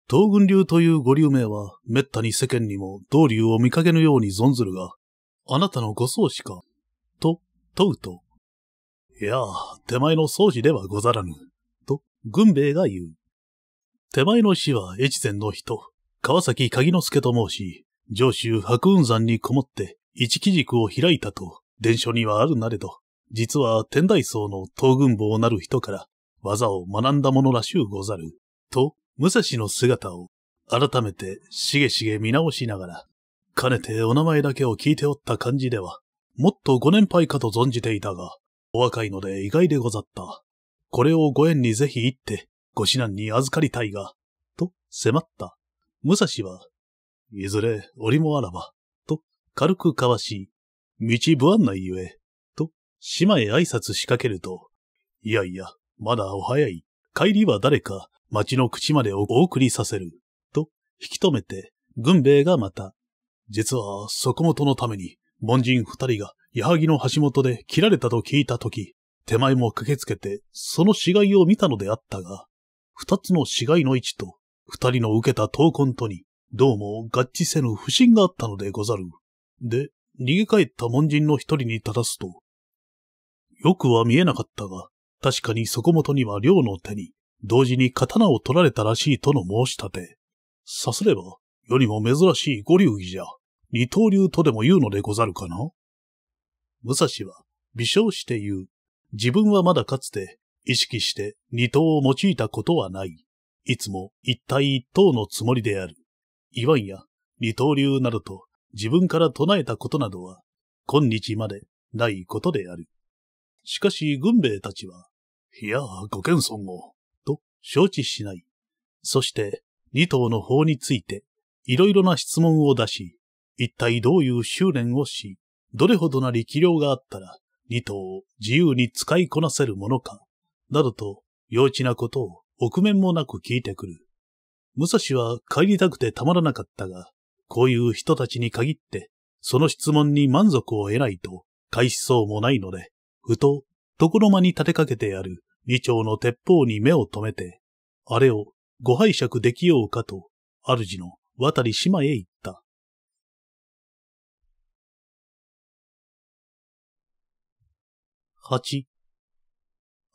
東軍流という五流名は、滅多に世間にも道流を見かけぬように存ずるが、あなたのご宗師か、と問うと、いや、手前の宗師ではござらぬ、と軍兵衛が言う。手前の師は越前の人、川崎鍵之助と申し、上州白雲山にこもって一機軸を開いたと伝書にはあるなれど、実は天台僧の東軍坊なる人から技を学んだものらしゅうござる、と武蔵の姿を改めてしげしげ見直しながら、かねてお名前だけを聞いておった感じでは、もっとご年配かと存じていたが、お若いので意外でござった。これをご縁にぜひ行って、ご指南に預かりたいが、と迫った。武蔵はいずれ、折もあらば、と、軽くかわし、道不案内ゆえ、と、島へ挨拶しかけると、いやいや、まだお早い。帰りは誰か、町の口までお送りさせる。と、引き止めて、軍兵衛がまた、実は、そこもとのために、門人二人が、矢作の橋元で切られたと聞いたとき、手前も駆けつけて、その死骸を見たのであったが、二つの死骸の位置と、二人の受けた闘魂とに、どうも合致せぬ不審があったのでござる。で、逃げ帰った門人の一人に立たすと、よくは見えなかったが、確かに底元には両の手に、同時に刀を取られたらしいとの申し立て。さすれば、世にも珍しい五流儀じゃ、二刀流とでも言うのでござるかな武蔵は、微笑して言う。自分はまだかつて、意識して二刀を用いたことはない。いつも一体一刀のつもりである。いわんや、二刀流などと自分から唱えたことなどは、今日までないことである。しかし軍兵たちは、いやあ、ご謙遜を、と承知しない。そして、二刀の法について、いろいろな質問を出し、一体どういう修練をし、どれほどな力量があったら、二刀を自由に使いこなせるものか、などと、幼稚なことを臆面もなく聞いてくる。武蔵は帰りたくてたまらなかったが、こういう人たちに限って、その質問に満足を得ないと、返しそうもないので、ふと、所間に立てかけてある、二長の鉄砲に目を留めて、あれをご拝借できようかと、主の渡り島へ行った。八。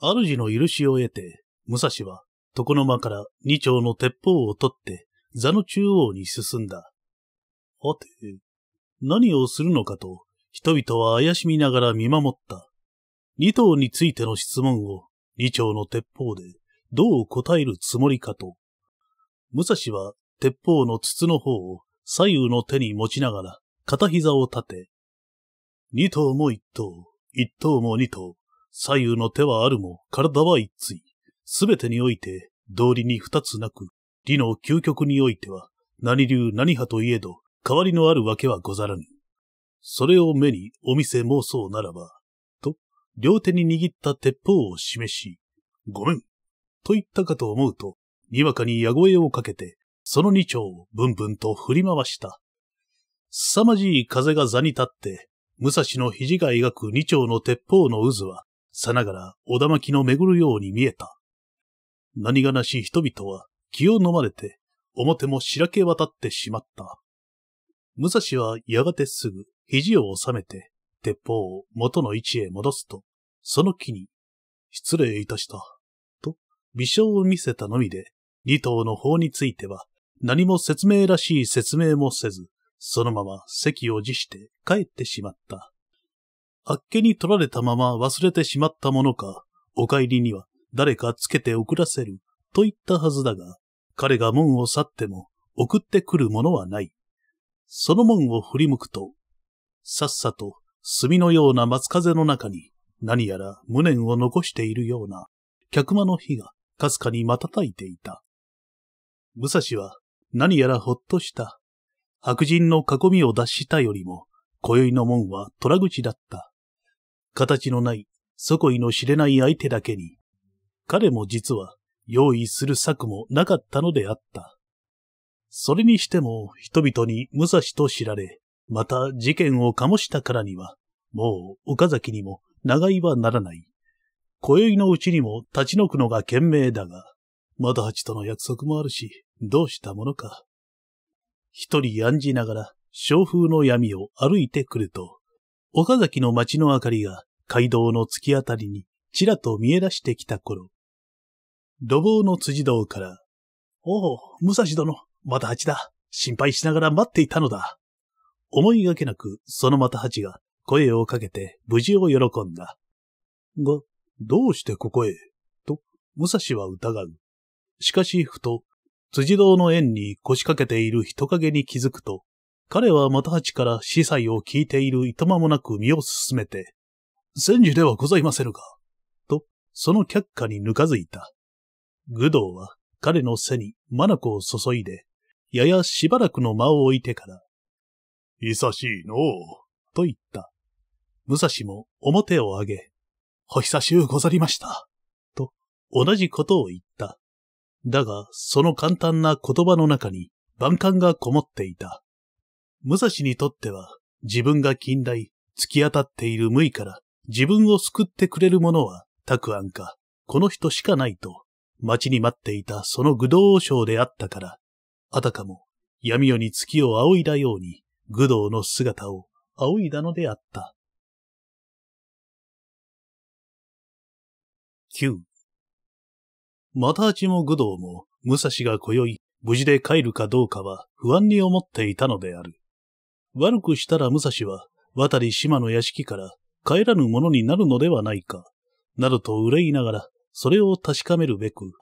主の許しを得て、武蔵は床の間から二丁の鉄砲を取って座の中央に進んだ。はて、何をするのかと人々は怪しみながら見守った。二頭についての質問を二丁の鉄砲でどう答えるつもりかと。武蔵は鉄砲の筒の方を左右の手に持ちながら片膝を立て、二頭も一頭、一頭も二頭、左右の手はあるも体は一対。すべてにおいて、道理に二つなく、理の究極においては、何流何派といえど、変わりのあるわけはござらぬ。それを目にお見せ妄想ならば、と、両手に握った鉄砲を示し、ごめん、と言ったかと思うと、にわかに矢声をかけて、その二丁をぶんぶんと振り回した。凄まじい風が座に立って、武蔵の肘が描く二丁の鉄砲の渦は、さながらおだまきの巡るように見えた。何がなし人々は気を飲まれて、表も白け渡ってしまった。武蔵はやがてすぐ肘を収めて、鉄砲を元の位置へ戻すと、その木に、失礼いたした、と微笑を見せたのみで、二頭の方については、何も説明らしい説明もせず、そのまま席を辞して帰ってしまった。あっけに取られたまま忘れてしまったものか、お帰りには誰かつけて送らせると言ったはずだが、彼が門を去っても送ってくるものはない。その門を振り向くと、さっさと炭のような松風の中に何やら無念を残しているような客間の火がかすかに瞬いていた。武蔵は何やらほっとした。白人の囲みを脱したよりも、今宵の門は虎口だった。形のない、底いの知れない相手だけに、彼も実は用意する策もなかったのであった。それにしても人々に武蔵と知られ、また事件を醸したからには、もう岡崎にも長居はならない。今宵のうちにも立ち退くのが賢明だが、窓八との約束もあるし、どうしたものか。一人案じながら、小風の闇を歩いてくると、岡崎の街の明かりが街道の突き当たりにちらと見え出してきた頃、土棒の辻堂から、おお、武蔵殿、また蜂だ。心配しながら待っていたのだ。思いがけなく、そのまた蜂が声をかけて無事を喜んだ。が、どうしてここへと、武蔵は疑う。しかし、ふと、辻堂の縁に腰掛けている人影に気づくと、彼は又八から司祭を聞いているいとまもなく身を進めて、戦時ではございませぬか、と、その却下にぬかづいた。愚道は彼の背にマナコを注いで、ややしばらくの間を置いてから、久しいのう、と言った。武蔵も表を上げ、お久しゅうござりました、と同じことを言った。だが、その簡単な言葉の中に万感がこもっていた。武蔵にとっては、自分が近代、突き当たっている無意から、自分を救ってくれる者は、たくあんか、この人しかないと、待ちに待っていたその愚道将であったから、あたかも闇夜に月を仰いだように愚道の姿を仰いだのであった。9またちも愚道も武蔵が今宵無事で帰るかどうかは不安に思っていたのである。悪くしたら武蔵は渡り島の屋敷から帰らぬものになるのではないか、などと憂いながらそれを確かめるべく、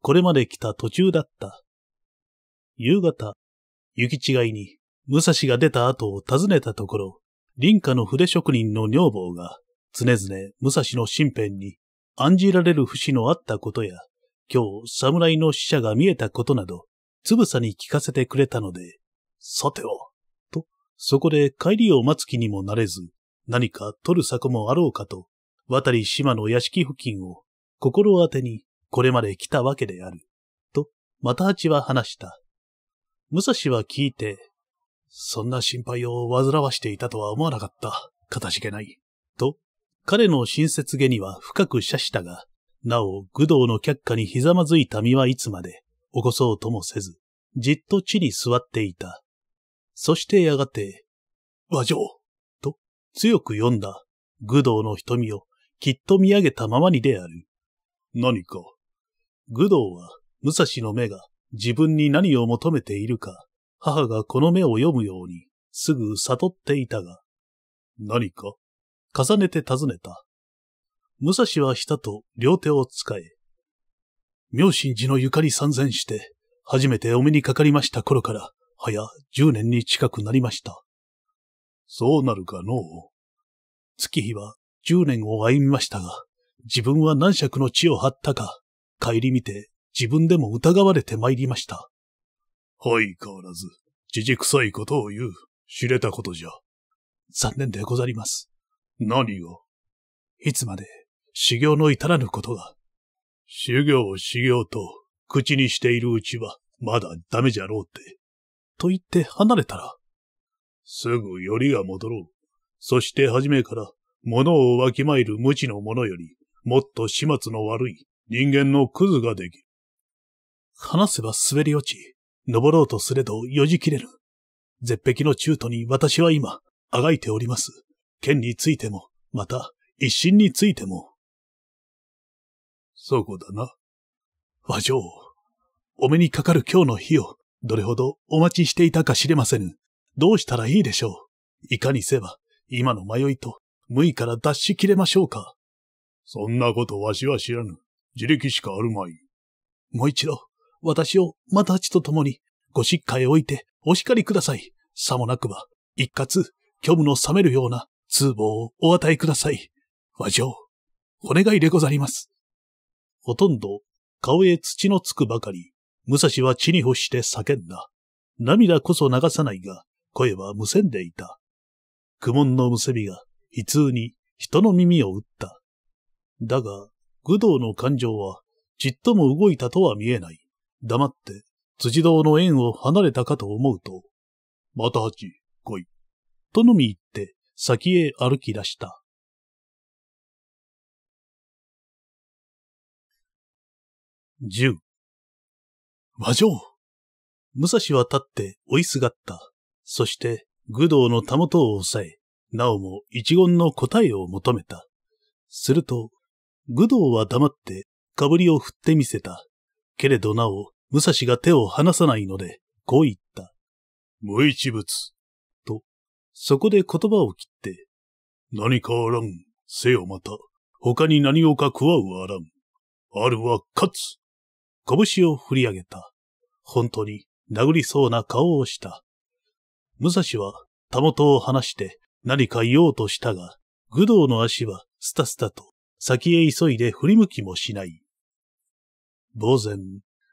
これまで来た途中だった。夕方、行き違いに、武蔵が出た後を訪ねたところ、林家の筆職人の女房が、常々武蔵の身辺に、案じられる節のあったことや、今日侍の死者が見えたことなど、つぶさに聞かせてくれたので、さては、と、そこで帰りを待つ気にもなれず、何か取る策もあろうかと、渡り島の屋敷付近を心当てにこれまで来たわけである。と、また八は話した。武蔵は聞いて、そんな心配を煩わしていたとは思わなかった。かたしけない。と、彼の親切げには深く謝したが、なお、愚道の却下にひざまずいた身はいつまで、起こそうともせず、じっと地に座っていた。そしてやがて、和上と強く読んだ、愚道の瞳をきっと見上げたままにである。何か。愚道は、武蔵の目が自分に何を求めているか、母がこの目を読むように、すぐ悟っていたが。何か重ねて尋ねた。武蔵は下と両手を使え。妙心寺のゆかり参戦して、初めてお目にかかりました頃から、早十年に近くなりました。そうなるかのう。月日は十年を歩みましたが、自分は何尺の地を張ったか、帰り見て自分でも疑われて参りました。はい変わらず、じじくさいことを言う、知れたことじゃ。残念でござります。何がいつまで修行の至らぬことが。修行を修行と口にしているうちはまだダメじゃろうって。と言って離れたら。すぐよりが戻ろう。そして初めから物をわきまえる無知の者よりもっと始末の悪い人間のクズができる。話せば滑り落ち、登ろうとすれどよじ切れる。絶壁の中途に私は今、あがいております。剣についても、また、一心についても。そうだな。和上、お目にかかる今日の日を、どれほどお待ちしていたか知れませぬ。どうしたらいいでしょう。いかにせば、今の迷いと、無意から脱しきれましょうか。そんなことわしは知らぬ。自力しかあるまい。もう一度、私をまたちと共に、ごしっかへ置いて、お叱りください。さもなくば、一括、虚無の冷めるような、通報をお与えください。和上、お願いでござります。ほとんど、顔へ土のつくばかり、武蔵は地に干して叫んだ。涙こそ流さないが、声は無線でいた。苦悶の結びが、悲痛に人の耳を打った。だが、愚道の感情は、ちっとも動いたとは見えない。黙って、辻堂の縁を離れたかと思うと、また八、来い。とのみ言って、先へ歩き出した。十。魔女武蔵は立って追いすがった。そして、愚道のたもとを抑え、なおも一言の答えを求めた。すると、武道は黙ってかぶりを振ってみせた。けれどなお、武蔵が手を離さないので、こう言った。無一物。と、そこで言葉を切って、何かあらん、せよまた。他に何をか食わうあらん。あるは勝つ。拳を振り上げた。本当に殴りそうな顔をした。武蔵は、たもとを離して何か言おうとしたが、愚道の足はスタスタと先へ急いで振り向きもしない。呆然、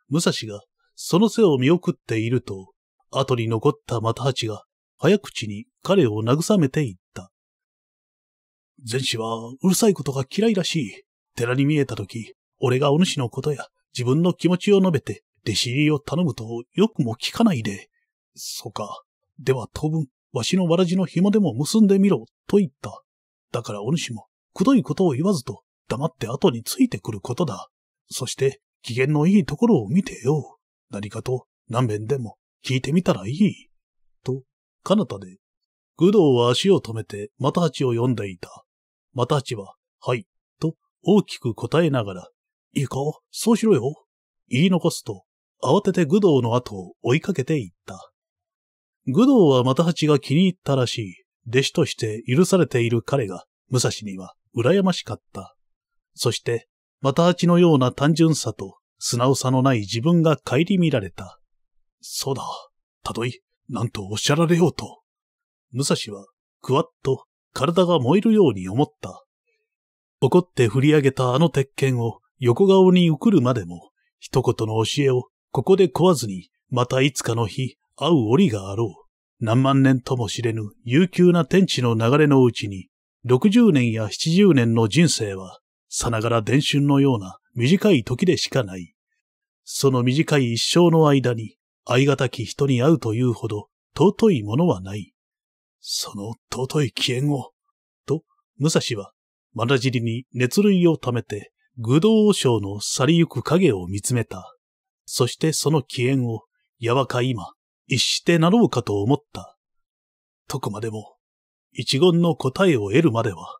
武蔵がその背を見送っていると、後に残った又八が早口に彼を慰めていった。前氏はうるさいことが嫌いらしい。寺に見えた時、俺がお主のことや自分の気持ちを述べて弟子入りを頼むとよくも聞かないで。そうか。では当分、わしのわらじの紐でも結んでみろ、と言った。だからお主もくどいことを言わずと黙って後についてくることだ。そして、機嫌のいいところを見てよ。何かと何遍でも聞いてみたらいい。と、彼方で、愚道は足を止めて又八を読んでいた。又八は、はい、と大きく答えながら、いいか、そうしろよ。言い残すと、慌てて愚道の後を追いかけていった。愚道は又八が気に入ったらしい。弟子として許されている彼が、武蔵には羨ましかった。そして、またあちのような単純さと素直さのない自分が顧みられた。そうだ、たとえ、なんとおっしゃられようと。武蔵は、くわっと体が燃えるように思った。怒って振り上げたあの鉄拳を横顔に送るまでも、一言の教えをここで壊わずに、またいつかの日、会う折があろう。何万年とも知れぬ悠久な天地の流れのうちに、60年や70年の人生は、さながら伝春のような短い時でしかない。その短い一生の間に、愛がたき人に会うというほど尊いものはない。その尊い機縁を、と、武蔵は、まなじりに熱類をためて、愚道王将の去りゆく影を見つめた。そしてその機縁を、やわか今、一してなろうかと思った。どこまでも、一言の答えを得るまでは、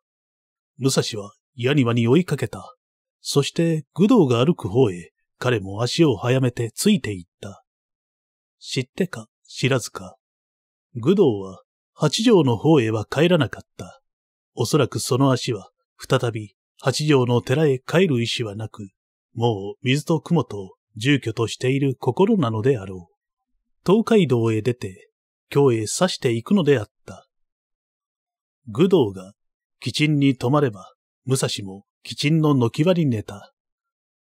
武蔵は矢庭に追いかけた。そして愚道が歩く方へ彼も足を早めてついていった。知ってか知らずか。愚道は八条の方へは帰らなかった。おそらくその足は再び八条の寺へ帰る意志はなく、もう水と雲と住居としている心なのであろう。東海道へ出て、京へ刺していくのであっ愚道が、きちんに泊まれば、武蔵もきちんの軒割り寝た。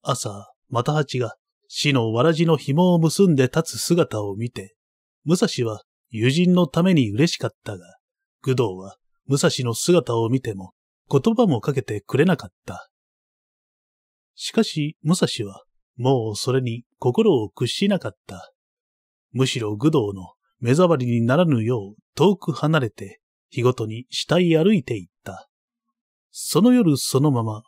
朝、又八が死のわらじの紐を結んで立つ姿を見て、武蔵は友人のために嬉しかったが、愚道は武蔵の姿を見ても言葉もかけてくれなかった。しかし武蔵はもうそれに心を屈しなかった。むしろ愚道の目障りにならぬよう遠く離れて日ごとに下へ歩いていった。その夜そのまま、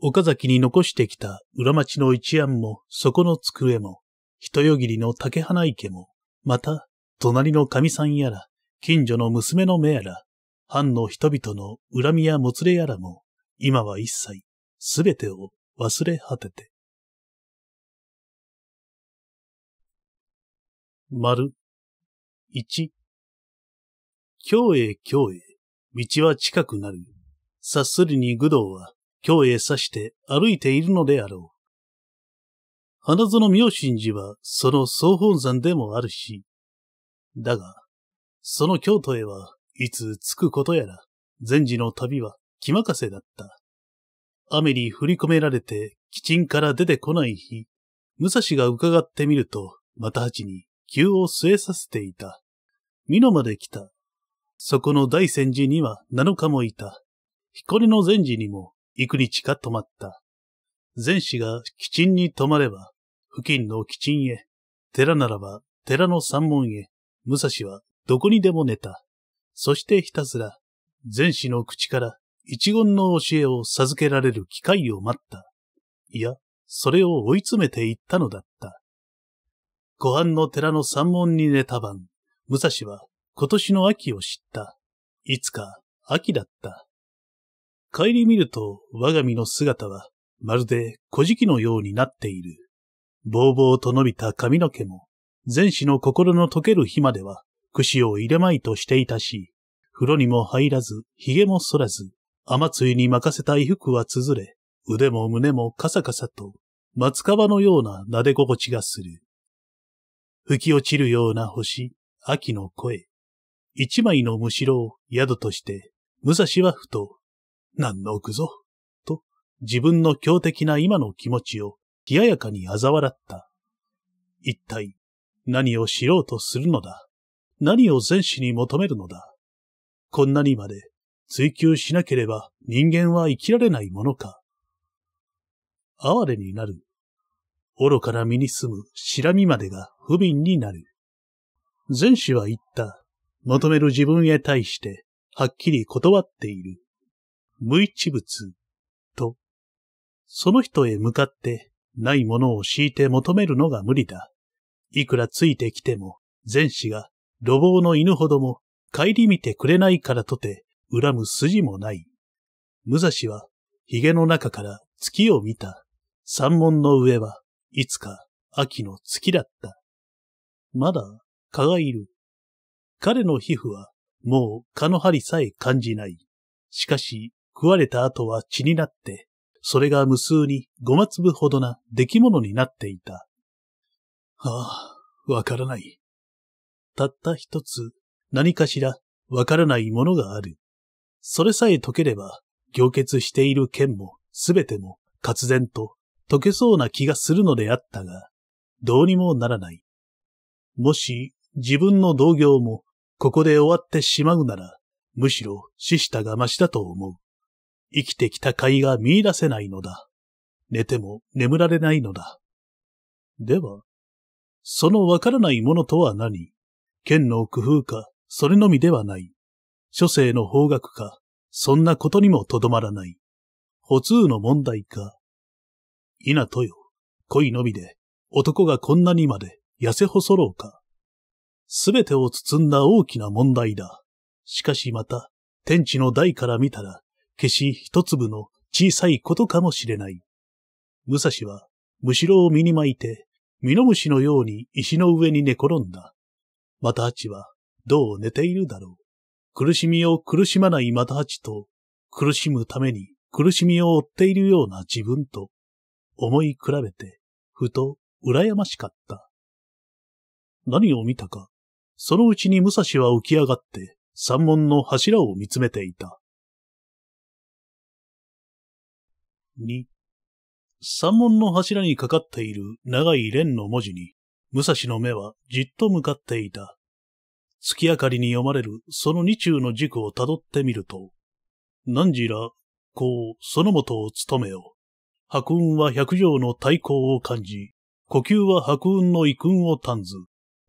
岡崎に残してきた裏町の一案も、そこの机も、人よぎりの竹花池も、また、隣の神さんやら、近所の娘の目やら、藩の人々の恨みやもつれやらも、今は一切、すべてを忘れ果てて。丸、一。京へ京へ、道は近くなる。察するに愚道は、京へ刺して歩いているのであろう。花園明神寺は、その総本山でもあるし。だが、その京都へは、いつ着くことやら、前時の旅は気任せだった。雨に振り込められて、基地から出てこない日、武蔵が伺ってみると、また八に、急を据えさせていた。美濃まで来た。そこの大仙寺には七日もいた。彦根の禅寺にも幾日か泊まった。禅師が吉鎮に泊まれば、付近の吉鎮へ、寺ならば寺の山門へ、武蔵はどこにでも寝た。そしてひたすら、禅師の口から一言の教えを授けられる機会を待った。いや、それを追い詰めていったのだった。湖畔の寺の山門に寝た晩、武蔵は今年の秋を知った。いつか秋だった。帰り見ると我が身の姿はまるで小事記のようになっている。ぼうぼうと伸びた髪の毛も、全子の心の溶ける日までは、櫛を入れまいとしていたし、風呂にも入らず、髭も剃らず、雨露に任せた衣服は綴れ、腕も胸もカサカサと、松川のような撫で心地がする。吹き落ちるような星、秋の声。一枚のむしろを宿として、武蔵はふと、何の奥ぞ、と自分の強敵な今の気持ちを冷ややかに嘲笑った。一体、何を知ろうとするのだ何を全死に求めるのだこんなにまで追求しなければ人間は生きられないものか。哀れになる。愚かな身に住む白身までが不憫になる。全死は言った。求める自分へ対して、はっきり断っている。無一物、と、その人へ向かってないものを敷いて求めるのが無理だ。いくらついてきても、前子が、路傍の犬ほども、帰り見てくれないからとて、恨む筋もない。武蔵は、髭の中から月を見た。山門の上は、いつか、秋の月だった。まだ、蚊がいる。彼の皮膚はもう蚊の針さえ感じない。しかし、食われた後は血になって、それが無数に五末粒ほどな出来物になっていた。ああ、わからない。たった一つ、何かしらわからないものがある。それさえ解ければ、凝結している剣もすべても活然と解けそうな気がするのであったが、どうにもならない。もし自分の同業もここで終わってしまうなら、むしろ死したがましだと思う。生きてきた甲斐が見出せないのだ。寝ても眠られないのだ。では、そのわからないものとは何剣の工夫か、それのみではない。諸生の方角か、そんなことにもとどまらない。補通の問題か。稲とよ、恋のみで、男がこんなにまで痩せ細ろうか。すべてを包んだ大きな問題だ。しかしまた、天地の台から見たら、決し一粒の小さいことかもしれない。武蔵は、むしろを身に巻いて、ミノムシのように石の上に寝転んだ。マタハチは、どう寝ているだろう。苦しみを苦しまないマタハチと、苦しむために苦しみを負っているような自分と、思い比べて、ふと羨ましかった。何を見たか、そのうちに武蔵は浮き上がって山門の柱を見つめていた。二、山門の柱にかかっている長い蓮の文字に武蔵の目はじっと向かっていた。月明かりに読まれるその二中の軸をたどってみると、何時ら、こう、その元を務めよ白雲は百条の太鼓を感じ、呼吸は白雲の異君を単ず、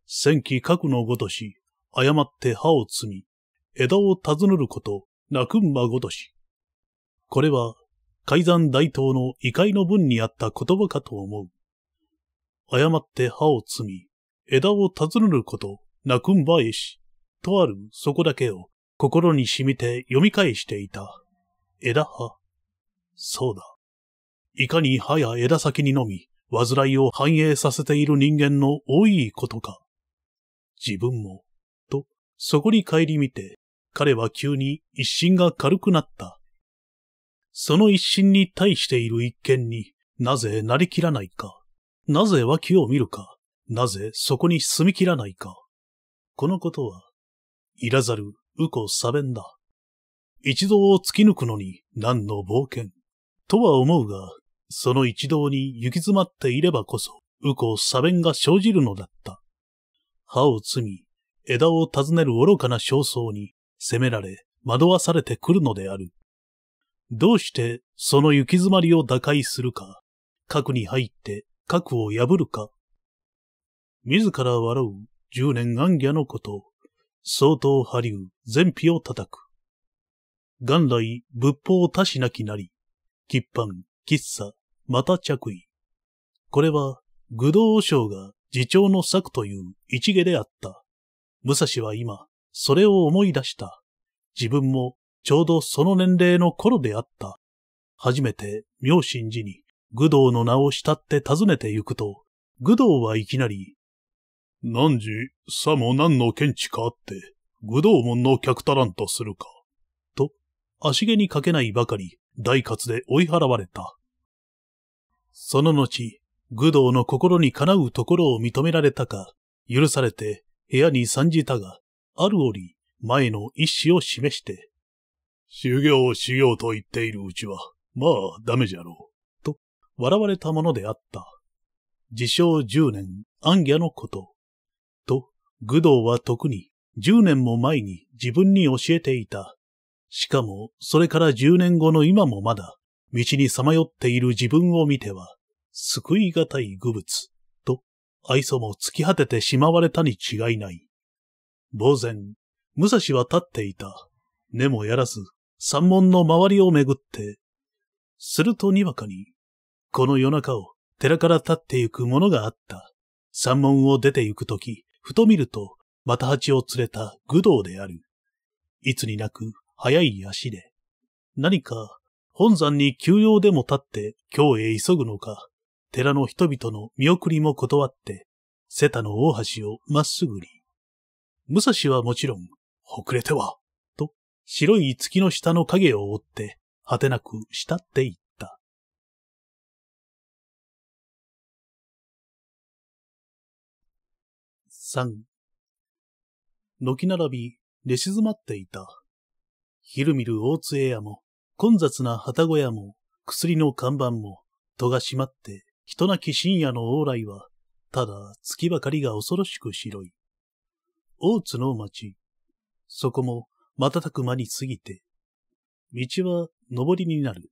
戦機核のごとし、誤って歯を摘み、枝を尋ねること、泣くんまごとし。これは、改ざん大東の異界の文にあった言葉かと思う。誤って歯を摘み、枝を尋ねること、泣くんばえし、とあるそこだけを心に染みて読み返していた。枝葉。そうだ。いかに葉や枝先にのみ、煩いを反映させている人間の多いことか。自分も、と、そこに帰り見て、彼は急に一心が軽くなった。その一心に対している一見になぜなりきらないか、なぜ脇を見るか、なぜそこに住みきらないか。このことは、いらざるうこさべんだ。一度を突き抜くのに何の冒険。とは思うが、その一同に行き詰まっていればこそ、うこさべんが生じるのだった。歯を摘み、枝を尋ねる愚かな焦燥に責められ惑わされてくるのである。どうしてその行き詰まりを打開するか、核に入って核を破るか。自ら笑う十年暗夜のこと、相当波流全皮を叩く。元来仏法足しなきなり、喫般、喫茶、また着衣。これは、愚道和尚が自長の策という一芸であった。武蔵は今、それを思い出した。自分もちょうどその年齢の頃であった。初めて明神寺に愚道の名を慕って訪ねて行くと、愚道はいきなり、何時、さも何の見地かあって、愚道門の客足らんとするか。と、足毛にかけないばかり、大活で追い払われた。その後、愚道の心にかなうところを認められたか、許されて部屋に参じたが、ある折、前の意志を示して、修行修行と言っているうちは、まあダメじゃろう、と笑われたものであった。自称10年、暗夜のこと。と、愚道は特に10年も前に自分に教えていた。しかも、それから10年後の今もまだ、道にさまよっている自分を見ては、救い難い愚物、と、愛想も突き果ててしまわれたに違いない。呆然、武蔵は立っていた。根もやらず、山門の周りをめぐって、するとにわかに、この夜中を寺から立ってゆく者があった。山門を出て行くとき、ふと見ると、また蜂を連れた愚道である。いつになく、早い足で。何か、本山に休養でも立って、今日へ急ぐのか、寺の人々の見送りも断って、瀬田の大橋をまっすぐに。武蔵はもちろん、ほくれては、と、白い月の下の影を追って、果てなく慕っていった。三。軒並び、寝静まっていた。昼見る大津屋も、混雑な旗小屋も、薬の看板も、戸が閉まって人なき深夜の往来は、ただ月ばかりが恐ろしく白い。大津の町。そこも瞬く間に過ぎて。道は上りになる。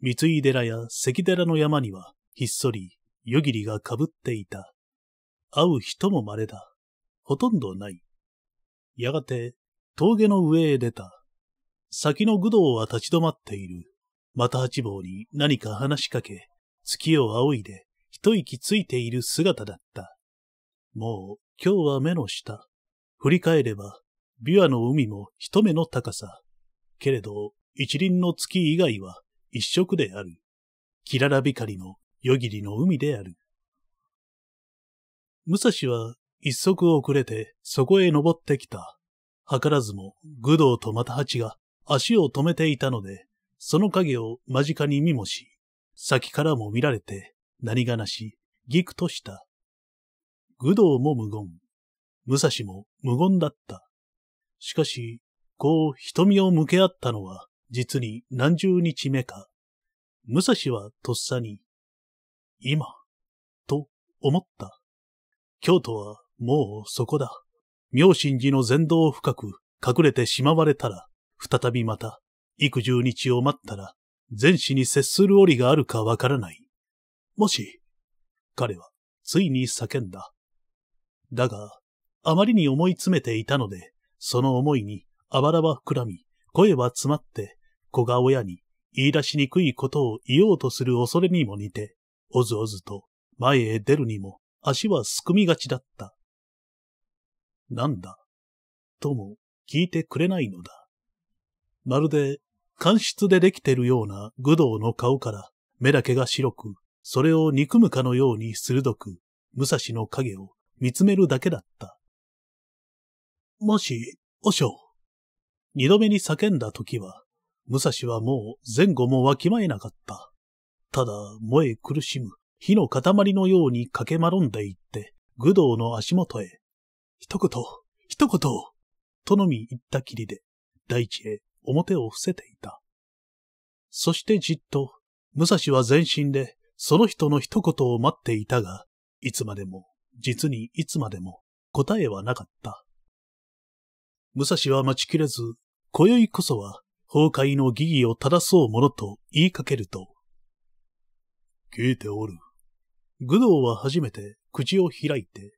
三井寺や関寺の山には、ひっそり夜霧がかぶっていた。会う人も稀だ。ほとんどない。やがて、峠の上へ出た。先の愚道は立ち止まっている。また八坊に何か話しかけ、月を仰いで一息ついている姿だった。もう今日は目の下。振り返れば、琵琶の海も一目の高さ。けれど、一輪の月以外は一色である。キララ光の夜霧の海である。武蔵は一足遅れてそこへ登ってきた。図らずも愚道と又八が足を止めていたので、その影を間近に見もし、先からも見られて、何がなし、ぎくとした。愚道も無言。武蔵も無言だった。しかし、こう瞳を向け合ったのは、実に何十日目か。武蔵はとっさに、今、と思った。京都はもうそこだ。明神寺の禅道深く隠れてしまわれたら、再びまた、幾十日を待ったら、全死に接する折があるかわからない。もし、彼はついに叫んだ。だが、あまりに思い詰めていたので、その思いにあばらは膨らみ、声は詰まって、子が親に言い出しにくいことを言おうとする恐れにも似て、おずおずと前へ出るにも足はすくみがちだった。なんだ、とも聞いてくれないのだ。まるで間質でできてるような愚道の顔から、目だけが白く、それを憎むかのように鋭く、武蔵の影を見つめるだけだった。もし、おしょう。二度目に叫んだ時は、武蔵はもう前後もわきまえなかった。ただ、燃え苦しむ、火の塊のように駆けまろんでいって、愚道の足元へ、一言、一言、とのみ言ったきりで、大地へ表を伏せていた。そしてじっと、武蔵は全身で、その人の一言を待っていたが、いつまでも、実にいつまでも、答えはなかった。武蔵は待ちきれず、今宵こそは、崩壊の疑義を正そうものと言いかけると、聞いておる。愚道は初めて口を開いて、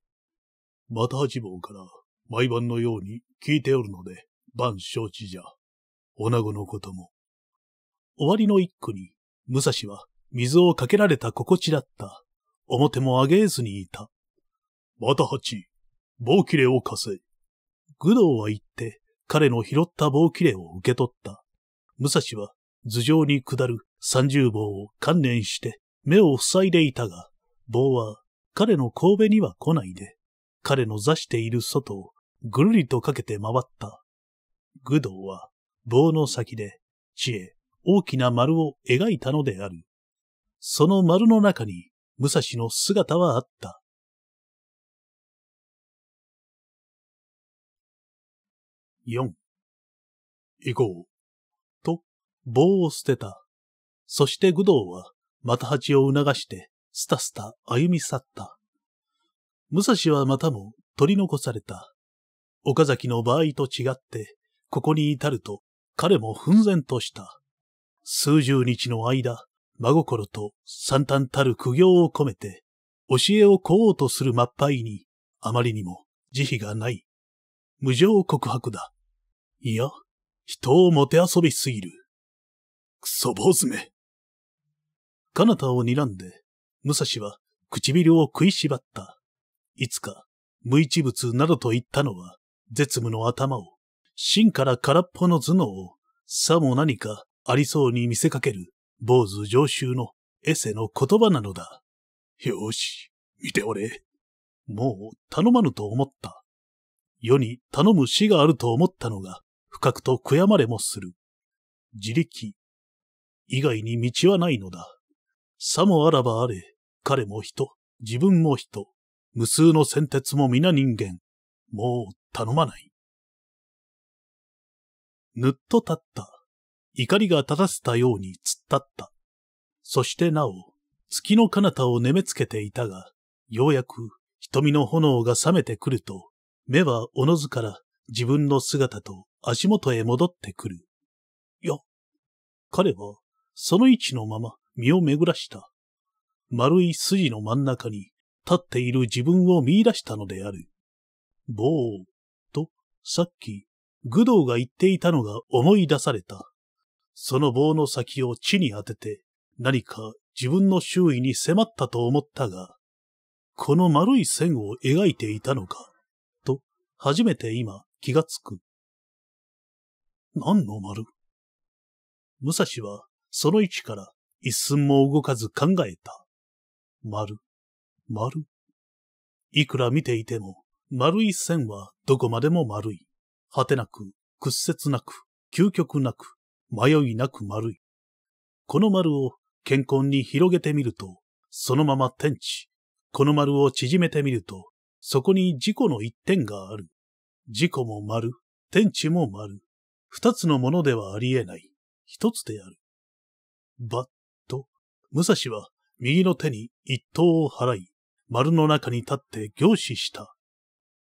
また八坊から毎晩のように聞いておるので、万承知じゃ。女子のことも。終わりの一句に、武蔵は水をかけられた心地だった。表も上げずにいた。また八、棒切れを貸せ。愚道は言って、彼の拾った棒切れを受け取った。武蔵は頭上に下る三十棒を観念して目を塞いでいたが、棒は彼の神戸には来ないで、彼の座している外をぐるりとかけて回った。愚道は棒の先で、知恵、大きな丸を描いたのである。その丸の中に、武蔵の姿はあった。四、行こう。と、棒を捨てた。そして武道は、又八を促して、すたすた歩み去った。武蔵はまたも取り残された。岡崎の場合と違って、ここに至ると、彼も奮然とした。数十日の間、真心と惨憺たる苦行を込めて、教えを請おうとする真っ杯に、あまりにも慈悲がない。無情告白だ。いや、人をもて遊びすぎる。クソ坊主め。彼方を睨んで、武蔵は唇を食いしばった。いつか、無一物などと言ったのは、絶無の頭を真から空っぽの頭脳を、さも何かありそうに見せかける、坊主上州のエセの言葉なのだ。よし、見ておれ。もう頼まぬと思った。世に頼む死があると思ったのが、深くと悔やまれもする。自力以外に道はないのだ。さもあらばあれ、彼も人、自分も人、無数の先鉄も皆人間。もう頼まない。ぬっと立った。怒りが立たせたように突っ立った。そしてなお、月の彼方を眠つけていたが、ようやく瞳の炎が覚めてくると、目はおのずから自分の姿と足元へ戻ってくる。いや、彼はその位置のまま身を巡らした。丸い筋の真ん中に立っている自分を見出したのである。ぼーとさっき愚道が言っていたのが思い出された。その棒の先を地に当てて、何か自分の周囲に迫ったと思ったが、この丸い線を描いていたのか、と、初めて今気がつく。何の丸武蔵は、その位置から一寸も動かず考えた。丸、丸。いくら見ていても、丸い線はどこまでも丸い。果てなく、屈折なく、究極なく、迷いなく丸い。この丸を健康に広げてみると、そのまま天地。この丸を縮めてみると、そこに自己の一点がある。自己も丸、天地も丸。二つのものではありえない。一つである。ばっと、武蔵は右の手に一刀を払い、丸の中に立って凝視した。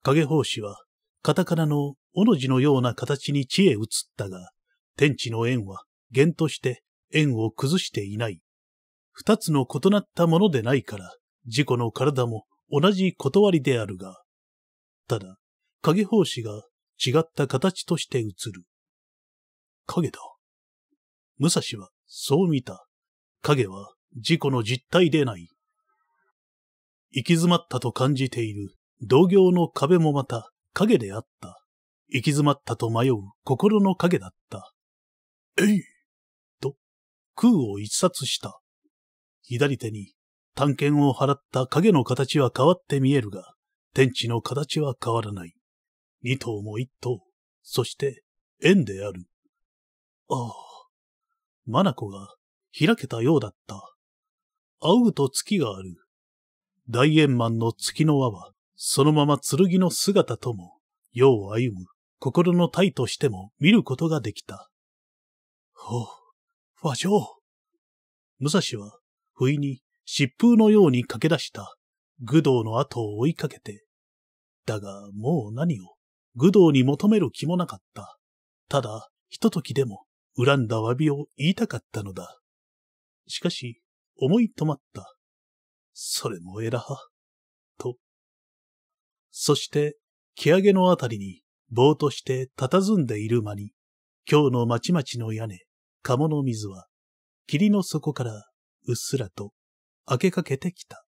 影法師は、カタカナのおの字のような形に地へ移ったが、天地の縁は、弦として縁を崩していない。二つの異なったものでないから、自己の体も同じ断りであるが、ただ、影法師が違った形として映る。影だ。武蔵はそう見た。影は自己の実体でない。行き詰まったと感じている同業の壁もまた影であった。行き詰まったと迷う心の影だった。えいと、空を一冊した。左手に探検を払った影の形は変わって見えるが、天地の形は変わらない。二頭も一頭、そして円である。ああ。マナコが開けたようだった。青うと月がある。大円満の月の輪は、そのまま剣の姿とも、世を歩む心の体としても見ることができた。ほう、ファジョウ。武蔵は、不意に疾風のように駆け出した、愚道の後を追いかけて。だが、もう何を、愚道に求める気もなかった。ただ、ひと時でも、恨んだ詫びを言いたかったのだ。しかし、思い止まった。それも偉は。と。そして、木上げのあたりに棒として佇んでいる間に、今日の町ちの屋根、鴨の水は、霧の底からうっすらと明けかけてきた。